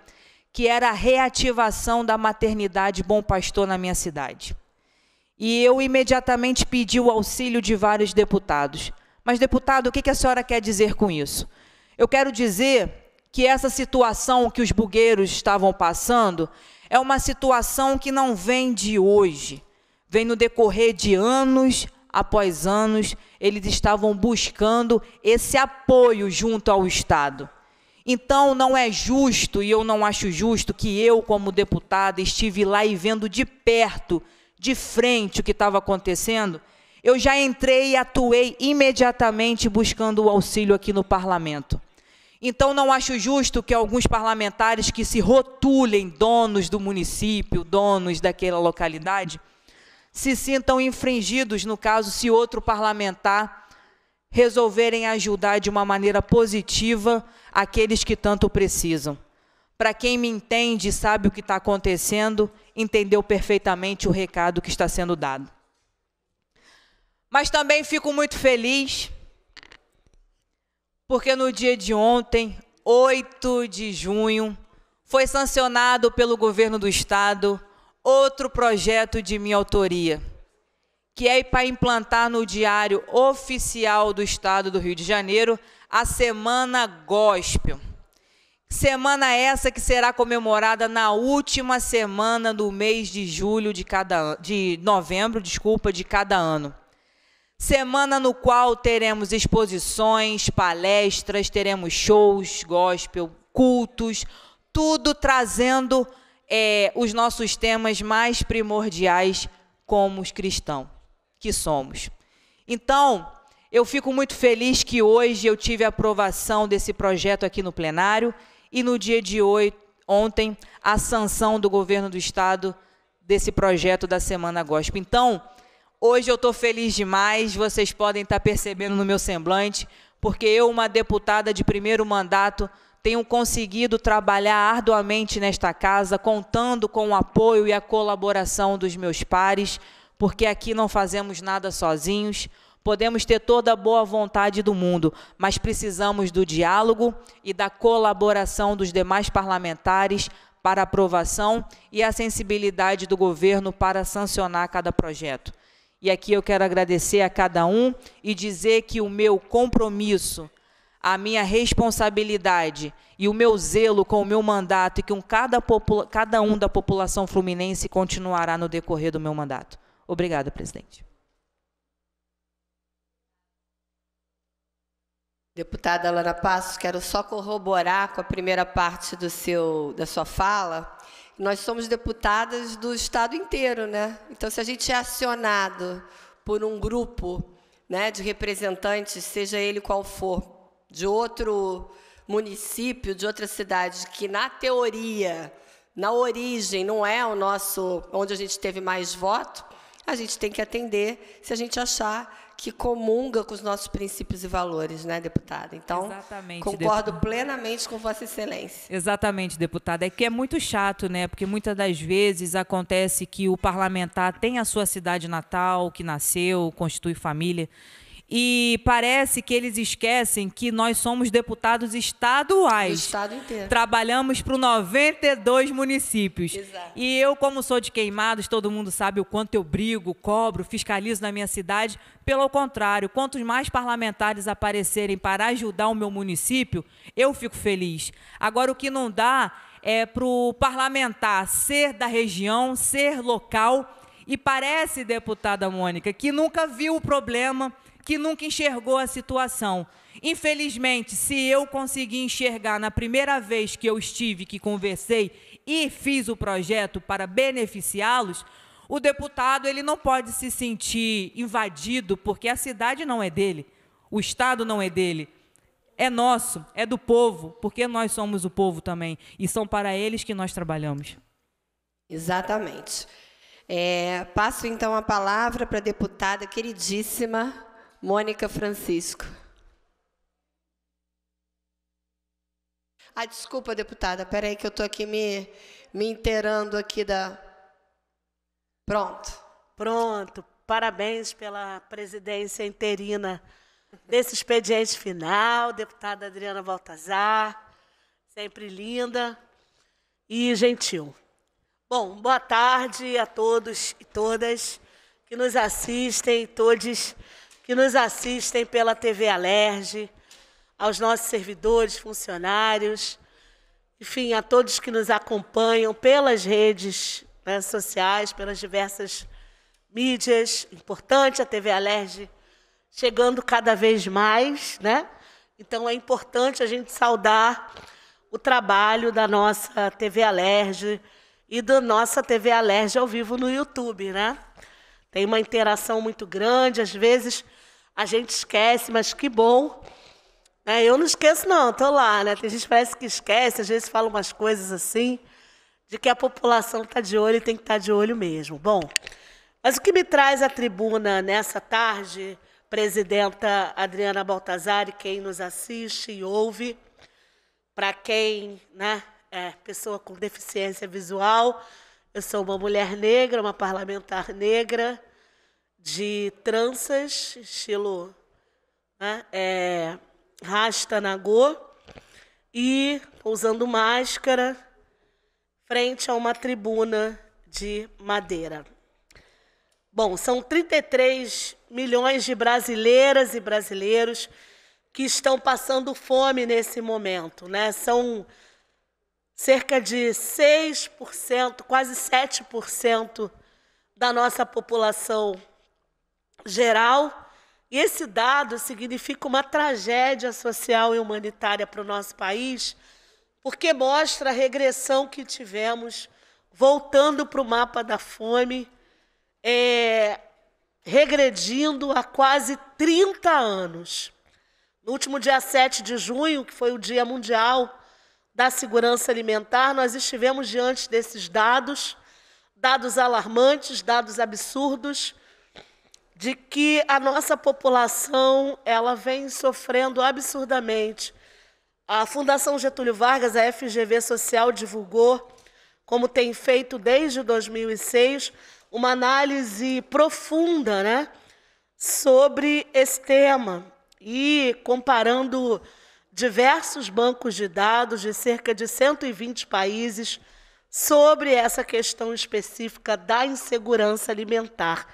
Speaker 3: que era a reativação da maternidade Bom Pastor na minha cidade. E eu imediatamente pedi o auxílio de vários deputados. Mas, deputado, o que a senhora quer dizer com isso? Eu quero dizer que essa situação que os bugueiros estavam passando é uma situação que não vem de hoje, vem no decorrer de anos após anos, eles estavam buscando esse apoio junto ao Estado. Então, não é justo, e eu não acho justo, que eu, como deputada, estive lá e vendo de perto de frente o que estava acontecendo, eu já entrei e atuei imediatamente buscando o auxílio aqui no parlamento. Então, não acho justo que alguns parlamentares que se rotulem donos do município, donos daquela localidade, se sintam infringidos, no caso, se outro parlamentar resolverem ajudar de uma maneira positiva aqueles que tanto precisam. Para quem me entende e sabe o que está acontecendo, entendeu perfeitamente o recado que está sendo dado. Mas também fico muito feliz, porque no dia de ontem, 8 de junho, foi sancionado pelo governo do estado outro projeto de minha autoria, que é para implantar no Diário Oficial do Estado do Rio de Janeiro a Semana Gospel. Semana essa que será comemorada na última semana do mês de julho de cada de novembro, desculpa, de cada ano. Semana no qual teremos exposições, palestras, teremos shows, gospel, cultos, tudo trazendo é, os nossos temas mais primordiais como os cristãos que somos. Então, eu fico muito feliz que hoje eu tive a aprovação desse projeto aqui no plenário e no dia de oito, ontem a sanção do governo do estado desse projeto da Semana Gospel. Então, hoje eu estou feliz demais, vocês podem estar tá percebendo no meu semblante, porque eu, uma deputada de primeiro mandato, tenho conseguido trabalhar arduamente nesta casa, contando com o apoio e a colaboração dos meus pares, porque aqui não fazemos nada sozinhos. Podemos ter toda a boa vontade do mundo, mas precisamos do diálogo e da colaboração dos demais parlamentares para aprovação e a sensibilidade do governo para sancionar cada projeto. E aqui eu quero agradecer a cada um e dizer que o meu compromisso, a minha responsabilidade e o meu zelo com o meu mandato e com cada, cada um da população fluminense continuará no decorrer do meu mandato.
Speaker 11: Obrigada, presidente. Deputada Lana Passos, quero só corroborar com a primeira parte do seu, da sua fala. Nós somos deputadas do Estado inteiro, né? Então, se a gente é acionado por um grupo né, de representantes, seja ele qual for, de outro município, de outra cidade, que na teoria, na origem, não é o nosso, onde a gente teve mais voto, a gente tem que atender se a gente achar que comunga com os nossos princípios e valores, né, deputada? Então, Exatamente, concordo deputada. plenamente com Vossa Excelência.
Speaker 3: Exatamente, deputada. É que é muito chato, né? Porque muitas das vezes acontece que o parlamentar tem a sua cidade natal, que nasceu, constitui família e parece que eles esquecem que nós somos deputados estaduais. Do estado inteiro. Trabalhamos para 92 municípios. Exato. E eu, como sou de Queimados, todo mundo sabe o quanto eu brigo, cobro, fiscalizo na minha cidade. Pelo contrário, quantos mais parlamentares aparecerem para ajudar o meu município, eu fico feliz. Agora, o que não dá é para o parlamentar ser da região, ser local. E parece, deputada Mônica, que nunca viu o problema que nunca enxergou a situação. Infelizmente, se eu consegui enxergar na primeira vez que eu estive, que conversei e fiz o projeto para beneficiá-los, o deputado ele não pode se sentir invadido, porque a cidade não é dele, o Estado não é dele. É nosso, é do povo, porque nós somos o povo também. E são para
Speaker 11: eles que nós trabalhamos. Exatamente. É, passo então a palavra para a deputada queridíssima Mônica Francisco. Ah, desculpa, deputada, peraí que eu estou aqui me, me inteirando aqui da...
Speaker 5: Pronto. Pronto. Parabéns pela presidência interina desse expediente final, deputada Adriana Baltazar, sempre linda e gentil. Bom, boa tarde a todos e todas que nos assistem, todos que nos assistem pela TV Alerge, aos nossos servidores, funcionários, enfim, a todos que nos acompanham pelas redes né, sociais, pelas diversas mídias. Importante a TV Alerge chegando cada vez mais, né? Então é importante a gente saudar o trabalho da nossa TV Alerge e da nossa TV Alerge ao vivo no YouTube, né? Tem uma interação muito grande, às vezes a gente esquece, mas que bom. É, eu não esqueço, não, estou lá. Né? Tem gente que parece que esquece, às vezes fala umas coisas assim, de que a população está de olho e tem que estar tá de olho mesmo. Bom, mas o que me traz à tribuna nessa tarde, presidenta Adriana Baltazar, e quem nos assiste e ouve, para quem né, é pessoa com deficiência visual, eu sou uma mulher negra, uma parlamentar negra, de tranças, estilo né, é, rasta nagô, e usando máscara, frente a uma tribuna de madeira. Bom, são 33 milhões de brasileiras e brasileiros que estão passando fome nesse momento, né? São cerca de 6%, quase 7% da nossa população geral. E esse dado significa uma tragédia social e humanitária para o nosso país, porque mostra a regressão que tivemos, voltando para o mapa da fome, é, regredindo há quase 30 anos. No último dia 7 de junho, que foi o Dia Mundial da Segurança Alimentar, nós estivemos diante desses dados, dados alarmantes, dados absurdos de que a nossa população ela vem sofrendo absurdamente. A Fundação Getúlio Vargas, a FGV Social, divulgou, como tem feito desde 2006, uma análise profunda né, sobre esse tema e comparando diversos bancos de dados de cerca de 120 países sobre essa questão específica da insegurança alimentar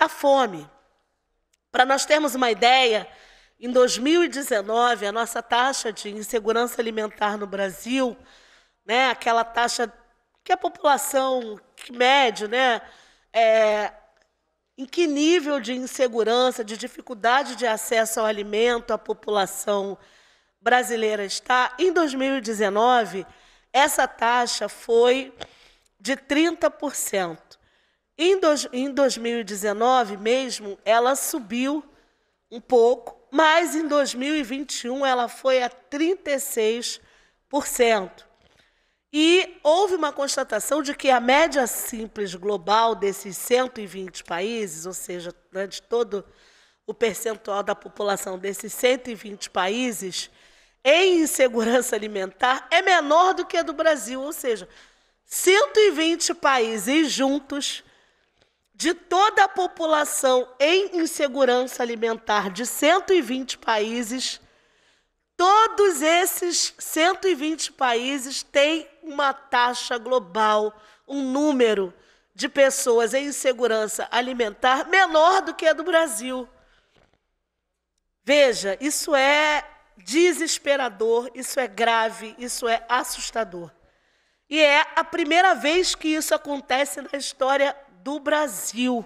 Speaker 5: a fome. Para nós termos uma ideia, em 2019, a nossa taxa de insegurança alimentar no Brasil, né, aquela taxa que a população que mede, né, é, em que nível de insegurança, de dificuldade de acesso ao alimento a população brasileira está, em 2019, essa taxa foi de 30%. Em, dois, em 2019 mesmo, ela subiu um pouco, mas em 2021 ela foi a 36%. E houve uma constatação de que a média simples global desses 120 países, ou seja, né, de todo o percentual da população desses 120 países, em insegurança alimentar é menor do que a do Brasil. Ou seja, 120 países juntos de toda a população em insegurança alimentar de 120 países, todos esses 120 países têm uma taxa global, um número de pessoas em insegurança alimentar menor do que a do Brasil. Veja, isso é desesperador, isso é grave, isso é assustador. E é a primeira vez que isso acontece na história do Brasil,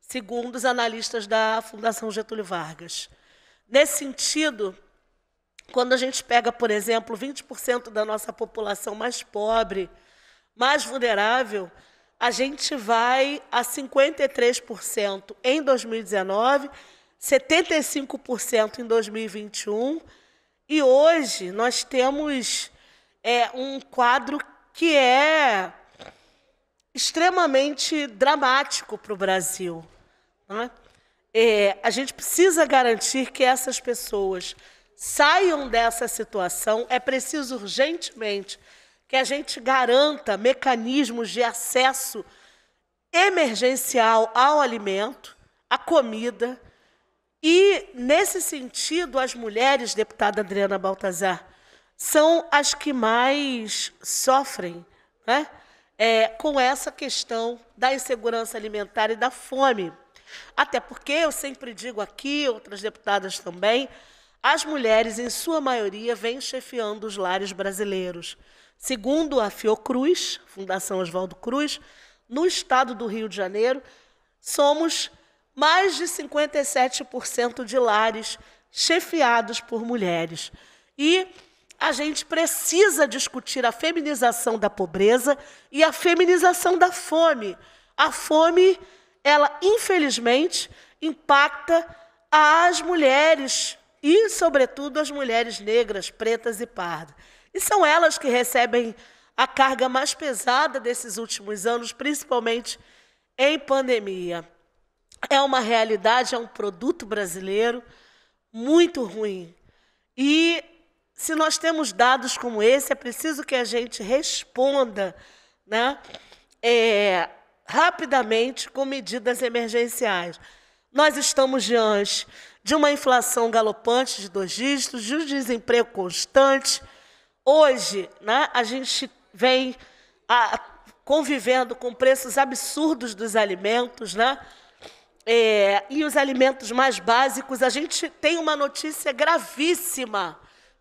Speaker 5: segundo os analistas da Fundação Getúlio Vargas. Nesse sentido, quando a gente pega, por exemplo, 20% da nossa população mais pobre, mais vulnerável, a gente vai a 53% em 2019, 75% em 2021, e hoje nós temos é, um quadro que é extremamente dramático para o Brasil. Né? É, a gente precisa garantir que essas pessoas saiam dessa situação. É preciso urgentemente que a gente garanta mecanismos de acesso emergencial ao alimento, à comida. E, nesse sentido, as mulheres, deputada Adriana Baltazar, são as que mais sofrem. Né? é, com essa questão da insegurança alimentar e da fome. Até porque eu sempre digo aqui, outras deputadas também, as mulheres, em sua maioria, vêm chefiando os lares brasileiros. Segundo a Fiocruz, Fundação Oswaldo Cruz, no estado do Rio de Janeiro, somos mais de 57% de lares chefiados por mulheres. E a gente precisa discutir a feminização da pobreza e a feminização da fome. A fome, ela infelizmente impacta as mulheres e, sobretudo, as mulheres negras, pretas e pardas. E são elas que recebem a carga mais pesada desses últimos anos, principalmente em pandemia. É uma realidade, é um produto brasileiro muito ruim. E se nós temos dados como esse, é preciso que a gente responda né, é, rapidamente com medidas emergenciais. Nós estamos diante de uma inflação galopante de dois dígitos, de um desemprego constante. Hoje, né, a gente vem a, convivendo com preços absurdos dos alimentos, né? É, e os alimentos mais básicos, a gente tem uma notícia gravíssima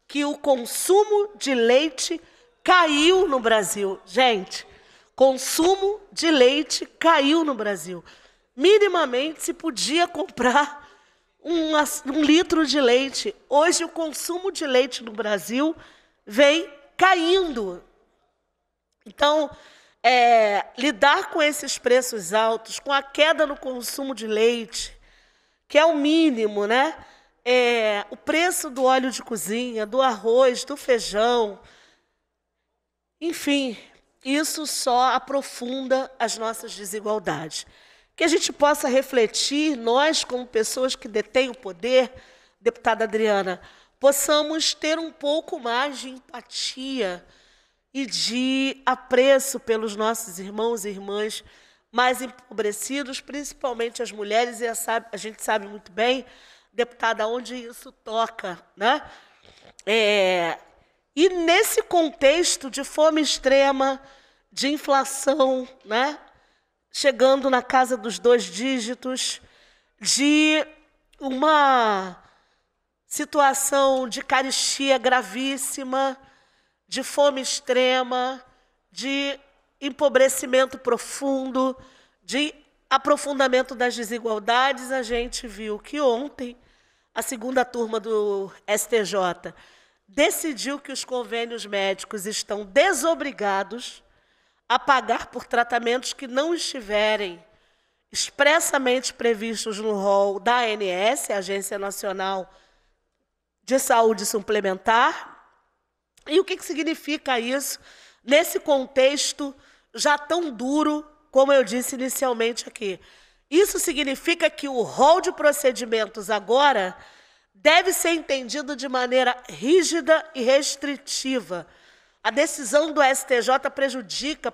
Speaker 5: que o consumo de leite caiu no Brasil. Gente, consumo de leite caiu no Brasil. Minimamente se podia comprar um, um litro de leite. Hoje, o consumo de leite no Brasil vem caindo. Então, é, lidar com esses preços altos, com a queda no consumo de leite, que é o mínimo, né? é, o preço do óleo de cozinha, do arroz, do feijão. Enfim, isso só aprofunda as nossas desigualdades. Que a gente possa refletir, nós, como pessoas que detêm o poder, deputada Adriana, possamos ter um pouco mais de empatia e de apreço pelos nossos irmãos e irmãs mais empobrecidos, principalmente as mulheres, e a, a gente sabe muito bem deputada, onde isso toca, né? É, e nesse contexto de fome extrema, de inflação, né? Chegando na casa dos dois dígitos, de uma situação de caristia gravíssima, de fome extrema, de empobrecimento profundo, de aprofundamento das desigualdades, a gente viu que ontem a segunda turma do STJ decidiu que os convênios médicos estão desobrigados a pagar por tratamentos que não estiverem expressamente previstos no rol da ANS, Agência Nacional de Saúde Suplementar. E o que, que significa isso nesse contexto já tão duro como eu disse inicialmente aqui. Isso significa que o rol de procedimentos agora deve ser entendido de maneira rígida e restritiva. A decisão do STJ prejudica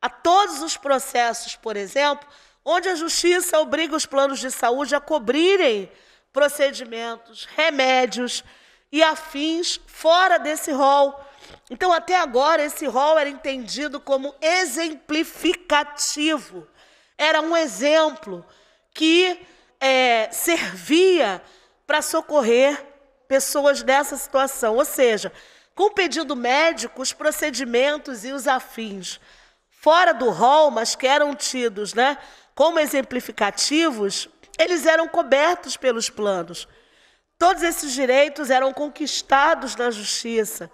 Speaker 5: a todos os processos, por exemplo, onde a justiça obriga os planos de saúde a cobrirem procedimentos, remédios e afins fora desse rol então, até agora, esse rol era entendido como exemplificativo. Era um exemplo que é, servia para socorrer pessoas nessa situação. Ou seja, com pedido médico, os procedimentos e os afins fora do rol, mas que eram tidos né, como exemplificativos, eles eram cobertos pelos planos. Todos esses direitos eram conquistados na justiça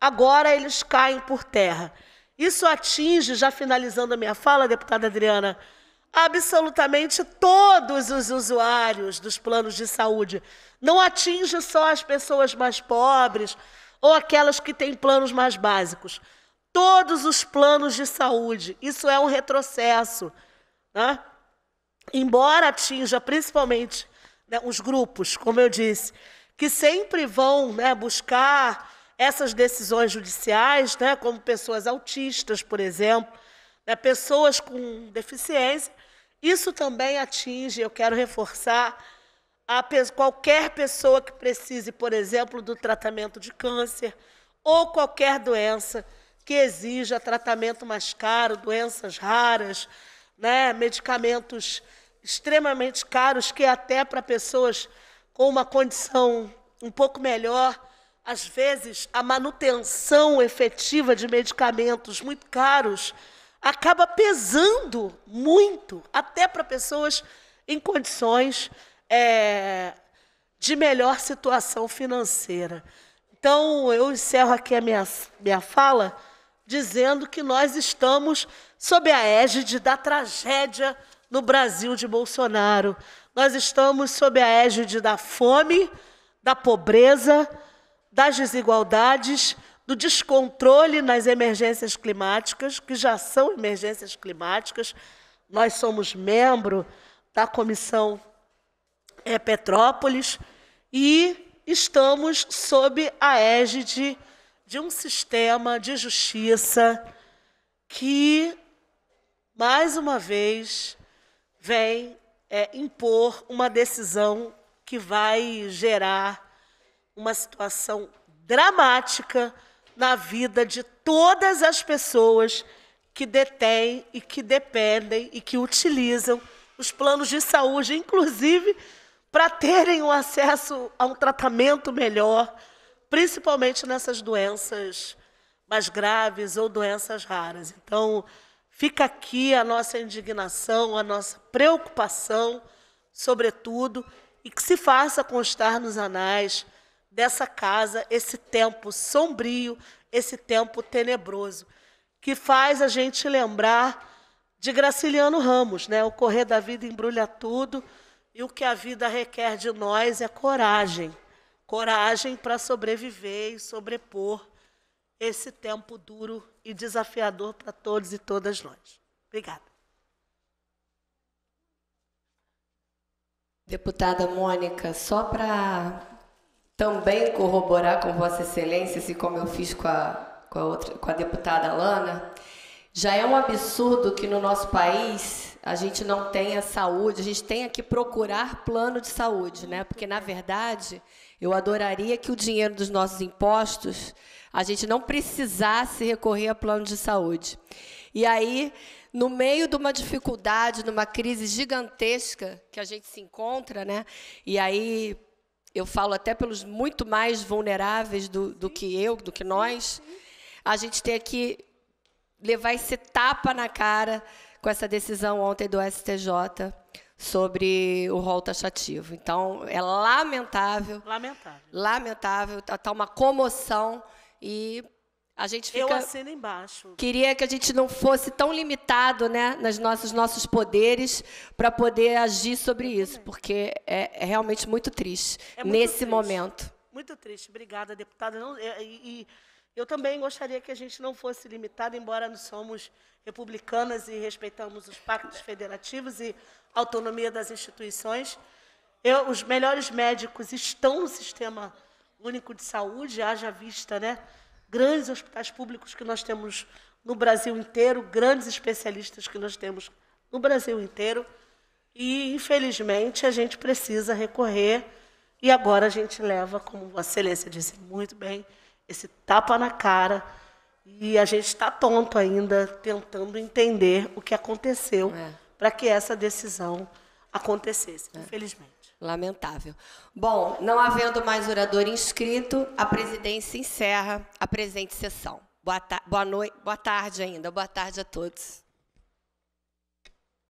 Speaker 5: agora eles caem por terra. Isso atinge, já finalizando a minha fala, deputada Adriana, absolutamente todos os usuários dos planos de saúde. Não atinge só as pessoas mais pobres ou aquelas que têm planos mais básicos. Todos os planos de saúde. Isso é um retrocesso. Né? Embora atinja principalmente né, os grupos, como eu disse, que sempre vão né, buscar essas decisões judiciais, né, como pessoas autistas, por exemplo, né, pessoas com deficiência, isso também atinge, eu quero reforçar, a qualquer pessoa que precise, por exemplo, do tratamento de câncer ou qualquer doença que exija tratamento mais caro, doenças raras, né, medicamentos extremamente caros que até para pessoas com uma condição um pouco melhor às vezes, a manutenção efetiva de medicamentos muito caros acaba pesando muito, até para pessoas em condições é, de melhor situação financeira. Então, eu encerro aqui a minha, minha fala dizendo que nós estamos sob a égide da tragédia no Brasil de Bolsonaro. Nós estamos sob a égide da fome, da pobreza, das desigualdades, do descontrole nas emergências climáticas, que já são emergências climáticas. Nós somos membro da Comissão eh, Petrópolis e estamos sob a égide de um sistema de justiça que, mais uma vez, vem é, impor uma decisão que vai gerar uma situação dramática na vida de todas as pessoas que detêm e que dependem e que utilizam os planos de saúde, inclusive para terem o acesso a um tratamento melhor, principalmente nessas doenças mais graves ou doenças raras. Então, fica aqui a nossa indignação, a nossa preocupação, sobretudo, e que se faça constar nos anais dessa casa esse tempo sombrio, esse tempo tenebroso, que faz a gente lembrar de Graciliano Ramos, né? O correr da vida embrulha tudo e o que a vida requer de nós é coragem. Coragem para sobreviver e sobrepor esse tempo duro e desafiador para todos e todas nós. Obrigada.
Speaker 11: Deputada Mônica, só para também corroborar com Vossa Excelência, assim como eu fiz com a, com a, outra, com a deputada Lana, já é um absurdo que no nosso país a gente não tenha saúde, a gente tenha que procurar plano de saúde, né? Porque, na verdade, eu adoraria que o dinheiro dos nossos impostos a gente não precisasse recorrer a plano de saúde. E aí, no meio de uma dificuldade, numa crise gigantesca que a gente se encontra, né? E aí eu falo até pelos muito mais vulneráveis do, do que eu, do que nós, a gente tem que levar esse tapa na cara com essa decisão ontem do STJ sobre o rol taxativo. Então, é lamentável. Lamentável. Lamentável. Está tá uma comoção e
Speaker 5: a gente fica... Eu assino embaixo. Queria que
Speaker 11: a gente não fosse tão limitado né, nos nossos, nossos poderes para poder agir sobre isso, porque é, é realmente muito triste é muito nesse triste. momento.
Speaker 5: Muito triste. Obrigada, deputada. Não, é, e, e, eu também gostaria que a gente não fosse limitado, embora nós somos republicanas e respeitamos os pactos federativos e a autonomia das instituições. Eu, os melhores médicos estão no sistema único de saúde, haja vista, né? grandes hospitais públicos que nós temos no Brasil inteiro, grandes especialistas que nós temos no Brasil inteiro. E, infelizmente, a gente precisa recorrer. E agora a gente leva, como Vossa Excelência disse muito bem, esse tapa na cara. E a gente está tonto ainda, tentando entender o que aconteceu é. para que essa decisão
Speaker 11: acontecesse, é. infelizmente. Lamentável. Bom, não havendo mais orador inscrito, a presidência encerra a presente sessão. Boa, ta boa, boa tarde ainda, boa tarde a todos.